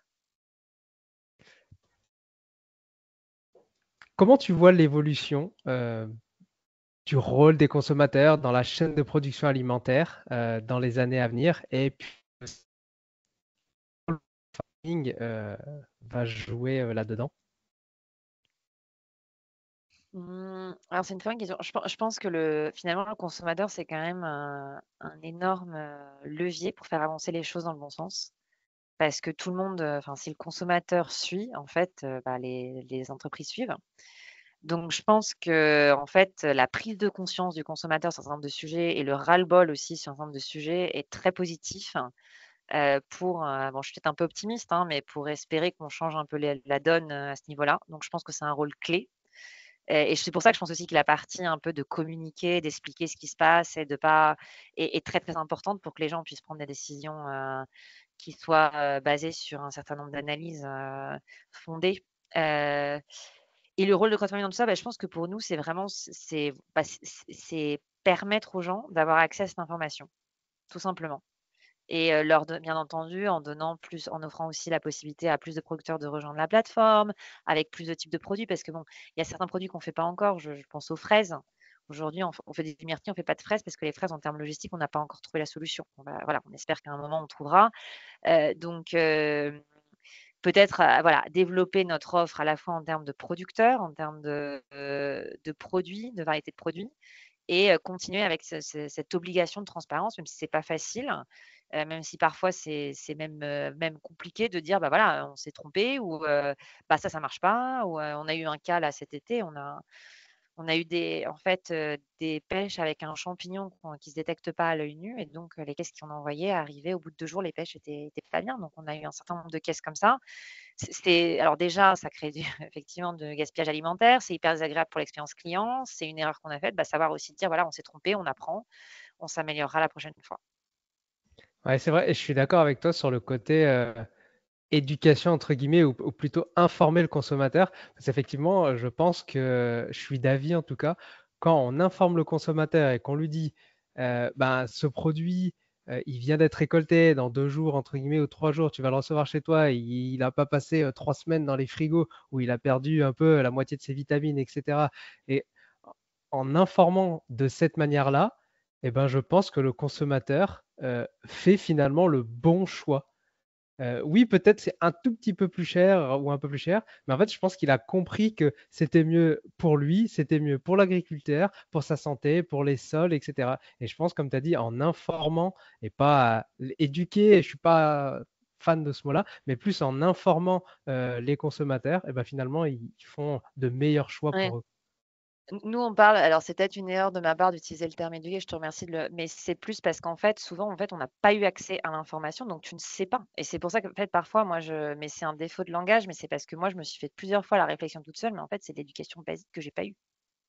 S1: Comment tu vois l'évolution euh, du rôle des consommateurs dans la chaîne de production alimentaire euh, dans les années à venir et puis farming euh, va jouer là-dedans
S2: mmh, alors c'est une question. Je, pense que le, finalement le consommateur c'est quand même un, énorme levier pour faire avancer les choses dans le bon sens parce que tout le monde, euh, enfin, si le consommateur suit, en fait, euh, bah, les, entreprises suivent. Donc, je pense que, en fait, la prise de conscience du consommateur sur un certain nombre de sujets et le ras-le-bol aussi sur un certain nombre de sujets est très positif euh, pour, bon, je suis peut-être un peu optimiste, hein, mais pour espérer qu'on change un peu la donne à ce niveau-là. Donc, je pense que c'est un rôle clé. Et, c'est pour ça que je pense aussi que la partie un peu de communiquer, d'expliquer ce qui se passe et de pas est, très très importante pour que les gens puissent prendre des décisions qui soit euh, basé sur un certain nombre d'analyses euh, fondées. Euh, et le rôle de crowdfunding dans tout ça, bah, je pense que pour nous, c'est vraiment bah, c'est, permettre aux gens d'avoir accès à cette information, tout simplement. Et leur bien entendu, en donnant plus, en offrant aussi la possibilité à plus de producteurs de rejoindre la plateforme, avec plus de types de produits, parce que bon, il y a certains produits qu'on ne fait pas encore, je pense aux fraises. Aujourd'hui, on, fait des myrtilles, on fait pas de fraises parce que les fraises, en termes logistiques, on n'a pas encore trouvé la solution. On voilà, on espère qu'à un moment, on trouvera. Euh, donc, euh, peut-être euh, voilà, développer notre offre à la fois en termes de producteurs, en termes de, produits, de variétés de produits, et continuer avec cette obligation de transparence, même si ce n'est pas facile, même si parfois c'est même, même compliqué de dire, bah voilà, on s'est trompé, ou bah ça, ça marche pas, ou on a eu un cas là cet été, on a on a eu des, en fait, euh, des pêches avec un champignon qui ne se détecte pas à l'œil nu. Et donc, euh, les caisses qu'on envoyait arrivaient au bout de deux jours, les pêches étaient, pas bien. Donc, on a eu un certain nombre de caisses comme ça. C'est, alors, déjà, ça crée effectivement de gaspillage alimentaire. C'est hyper désagréable pour l'expérience client. C'est une erreur qu'on a faite. Bah, savoir aussi dire, voilà, on s'est trompé, on apprend, on s'améliorera la prochaine fois.
S1: Oui, c'est vrai. Et je suis d'accord avec toi sur le côté. Euh, éducation entre guillemets ou, plutôt informer le consommateur parce qu'effectivement euh, je pense que je suis d'avis en tout cas quand on informe le consommateur et qu'on lui dit euh, ben, ce produit euh, il vient d'être récolté dans deux jours entre guillemets ou trois jours tu vas le recevoir chez toi il n'a pas passé trois semaines dans les frigos où il a perdu un peu la moitié de ses vitamines etc et en informant de cette manière là eh ben, je pense que le consommateur fait finalement le bon choix euh, oui, peut-être c'est un tout petit peu plus cher ou un peu plus cher, mais en fait, je pense qu'il a compris que c'était mieux pour lui, c'était mieux pour l'agriculteur, pour sa santé, pour les sols, etc. Et je pense, comme tu as dit, en informant et pas éduquer, je ne suis pas fan de ce mot-là, mais plus en informant euh, les consommateurs, et ben finalement, ils font de meilleurs choix pour eux
S2: nous, on parle, alors c'est peut-être une erreur de ma part d'utiliser le terme éduqué, je te remercie, de le, mais c'est plus parce qu'en fait, souvent, en fait, on n'a pas eu accès à l'information, donc tu ne sais pas. Et c'est pour ça que, fait, parfois, moi, je, mais c'est un défaut de langage, mais c'est parce que moi, je me suis fait plusieurs fois la réflexion toute seule, mais en fait, c'est l'éducation basique que j'ai pas eue.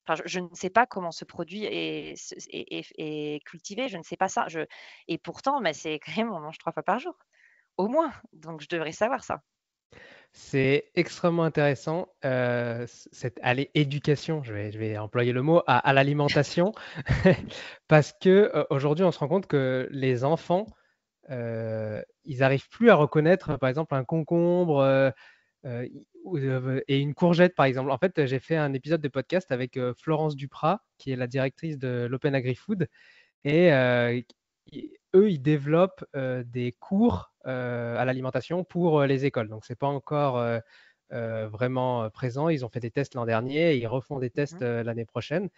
S2: Enfin, je, ne sais pas comment ce produit est, est, cultivé, je ne sais pas ça. Je, et pourtant, mais bah, c'est quand même, on mange trois fois par jour, au moins, donc je devrais savoir ça.
S1: C'est extrêmement intéressant, euh, cette éducation, je vais, employer le mot, à, l'alimentation, parce que euh, aujourd'hui, on se rend compte que les enfants, euh, ils n'arrivent plus à reconnaître, par exemple, un concombre et une courgette, par exemple. En fait, j'ai fait un épisode de podcast avec Florence Duprat, qui est la directrice de l'Open Agri Food, et eux, ils développent euh, des cours euh, à l'alimentation pour euh, les écoles. Donc, ce n'est pas encore vraiment présent. Ils ont fait des tests l'an dernier et ils refont des mmh tests l'année prochaine.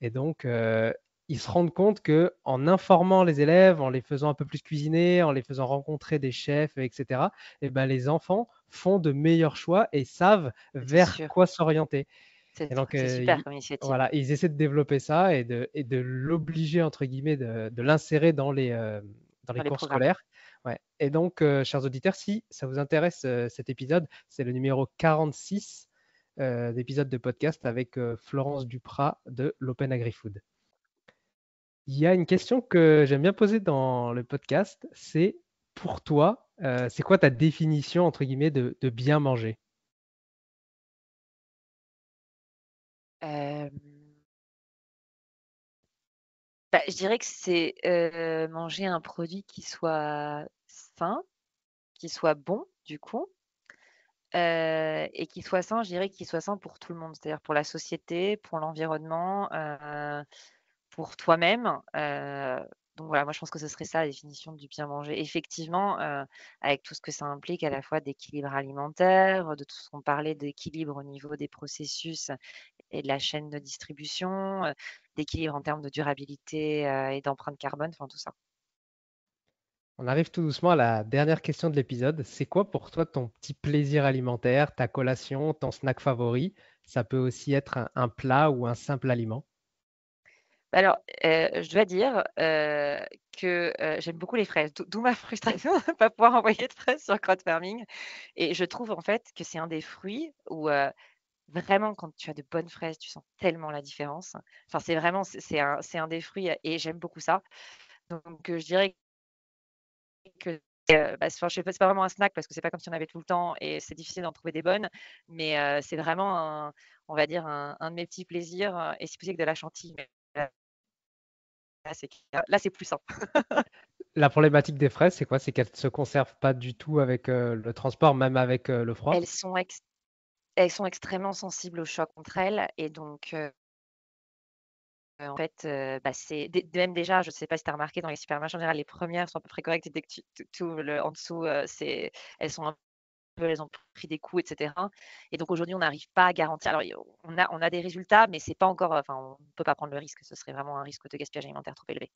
S1: Et donc, ils se rendent compte que en informant les élèves, en les faisant un peu plus cuisiner, en les faisant rencontrer des chefs, etc., et ben les enfants font de meilleurs choix et savent vers quoi s'orienter. C'est euh, Voilà, ils essaient de développer ça et de, l'obliger entre guillemets de, l'insérer dans les euh, cours scolaires. Et donc, euh, chers auditeurs, si ça vous intéresse cet épisode, c'est le numéro 46 d'épisode de podcast avec Florence Duprat de l'Open AgriFood. Il y a une question que j'aime bien poser dans le podcast, c'est pour toi, c'est quoi ta définition entre guillemets de bien manger
S2: Bah, je dirais que c'est, manger un produit qui soit sain, qui soit bon, du coup, et qui soit sain, je dirais qu'il soit sain pour tout le monde. C'est-à-dire pour la société, pour l'environnement, pour toi-même, donc voilà, moi je pense que ce serait ça la définition du bien manger. Effectivement, avec tout ce que ça implique à la fois d'équilibre alimentaire, de tout ce qu'on parlait d'équilibre au niveau des processus et de la chaîne de distribution, d'équilibre en termes de durabilité euh, et d'empreinte carbone, enfin tout ça.
S1: On arrive tout doucement à la dernière question de l'épisode. C'est quoi pour toi ton petit plaisir alimentaire, ta collation, ton snack favori Ça peut aussi être un, plat ou un simple aliment.
S2: Alors, euh, je dois dire euh, que j'aime beaucoup les fraises, d'où ma frustration de ne pas pouvoir envoyer de fraises sur crowdfarming. Et je trouve en fait que c'est un des fruits où vraiment, quand tu as de bonnes fraises, tu sens tellement la différence. Enfin, c'est vraiment, c'est un, un, des fruits et j'aime beaucoup ça. Donc, euh, je dirais que euh, bah, ce n'est c'est pas, vraiment un snack parce que c'est pas comme si on avait tout le temps et c'est difficile d'en trouver des bonnes, mais euh, c'est vraiment, on va dire, un, de mes petits plaisirs et si possible de la chantilly. Là, c'est plus simple.
S1: la problématique des fraises, c'est quoi C'est qu'elles ne se conservent pas du tout avec le transport, même avec le froid Elles
S2: sont ex elles sont extrêmement sensibles au choc entre elles. Et donc, en fait, bah, c'est même déjà, je ne sais pas si tu as remarqué, dans les supermarchés en général, les premières sont à peu près correctes. Et dès que tu, en dessous, c'est elles sont elles ont pris des coups, etc. Et donc aujourd'hui, on n'arrive pas à garantir. Alors, on a, on a des résultats, mais c'est pas encore. Enfin, on ne peut pas prendre le risque. Ce serait vraiment un risque de gaspillage alimentaire trop élevé.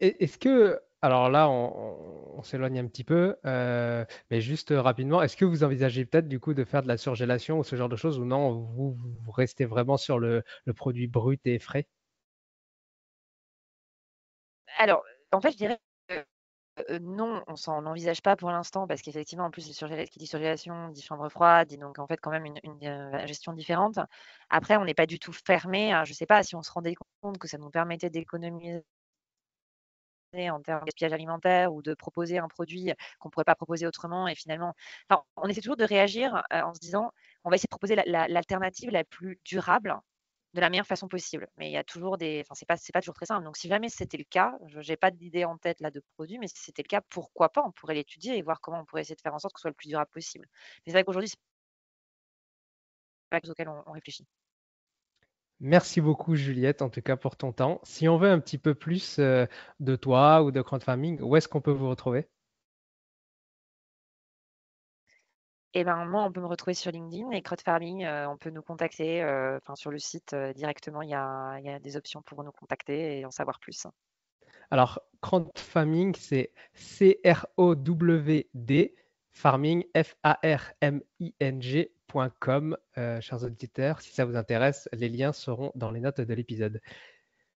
S1: Est-ce que, alors là, on, s'éloigne un petit peu, euh, mais juste rapidement, est-ce que vous envisagez peut-être du coup de faire de la surgélation ou ce genre de choses ou non, vous, restez vraiment sur le, produit brut et frais
S2: Alors, en fait, je dirais euh, non, on s'en envisage pas pour l'instant parce qu'effectivement, en plus, surgélation, qui dit surgélation dit chambre froide, dit donc en fait quand même une, euh, gestion différente. Après, on n'est pas du tout fermé. Hein, je ne sais pas si on se rendait compte que ça nous permettait d'économiser en termes de gaspillage alimentaire ou de proposer un produit qu'on ne pourrait pas proposer autrement. Et finalement, on essaie toujours de réagir en se disant, on va essayer de proposer l'alternative la, plus durable de la meilleure façon possible. Mais il y a toujours des. Enfin, c'est pas, pas toujours très simple. Donc, si jamais c'était le cas, je n'ai pas d'idée en tête là de produit, mais si c'était le cas, pourquoi pas On pourrait l'étudier et voir comment on pourrait essayer de faire en sorte que ce soit le plus durable possible. Mais c'est vrai qu'aujourd'hui, n'est pas quelque auquel on réfléchit.
S1: Merci beaucoup Juliette, en tout cas pour ton temps. Si on veut un petit peu plus euh, de toi ou de crowdfarming, où est-ce qu'on peut vous retrouver
S2: Eh ben, moi, on peut me retrouver sur LinkedIn et crowdfarming, euh, on peut nous contacter euh, sur le site directement. Il y, a, des options pour nous contacter et en savoir plus.
S1: Alors, crowdfarming, c'est C-R-O-W-D farming, F-A-R-M-I-N-G.com, euh, chers auditeurs. Si ça vous intéresse, les liens seront dans les notes de l'épisode.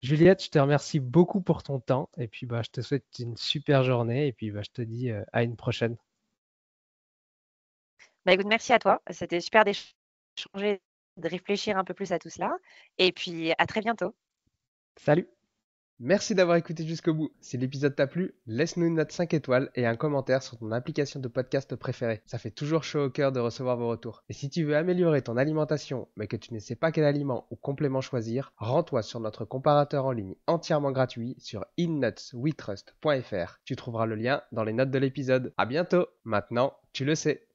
S1: Juliette, je te remercie beaucoup pour ton temps et puis bah, je te souhaite une super journée et puis bah, je te dis euh, à une prochaine.
S2: Bah, merci à toi. C'était super d'échanger, de réfléchir un peu plus à tout cela et puis à très bientôt. Salut. Merci d'avoir écouté
S1: jusqu'au bout. Si l'épisode t'a plu, laisse-nous une note 5 étoiles et un commentaire sur ton application de podcast préférée. Ça fait toujours chaud au cœur de recevoir vos retours. Et si tu veux améliorer ton alimentation, mais que tu ne sais pas quel aliment ou complément choisir, rends-toi sur notre comparateur en ligne entièrement gratuit sur innutsweetrust.fr. Tu trouveras le lien dans les notes de l'épisode. À bientôt. Maintenant, tu le sais.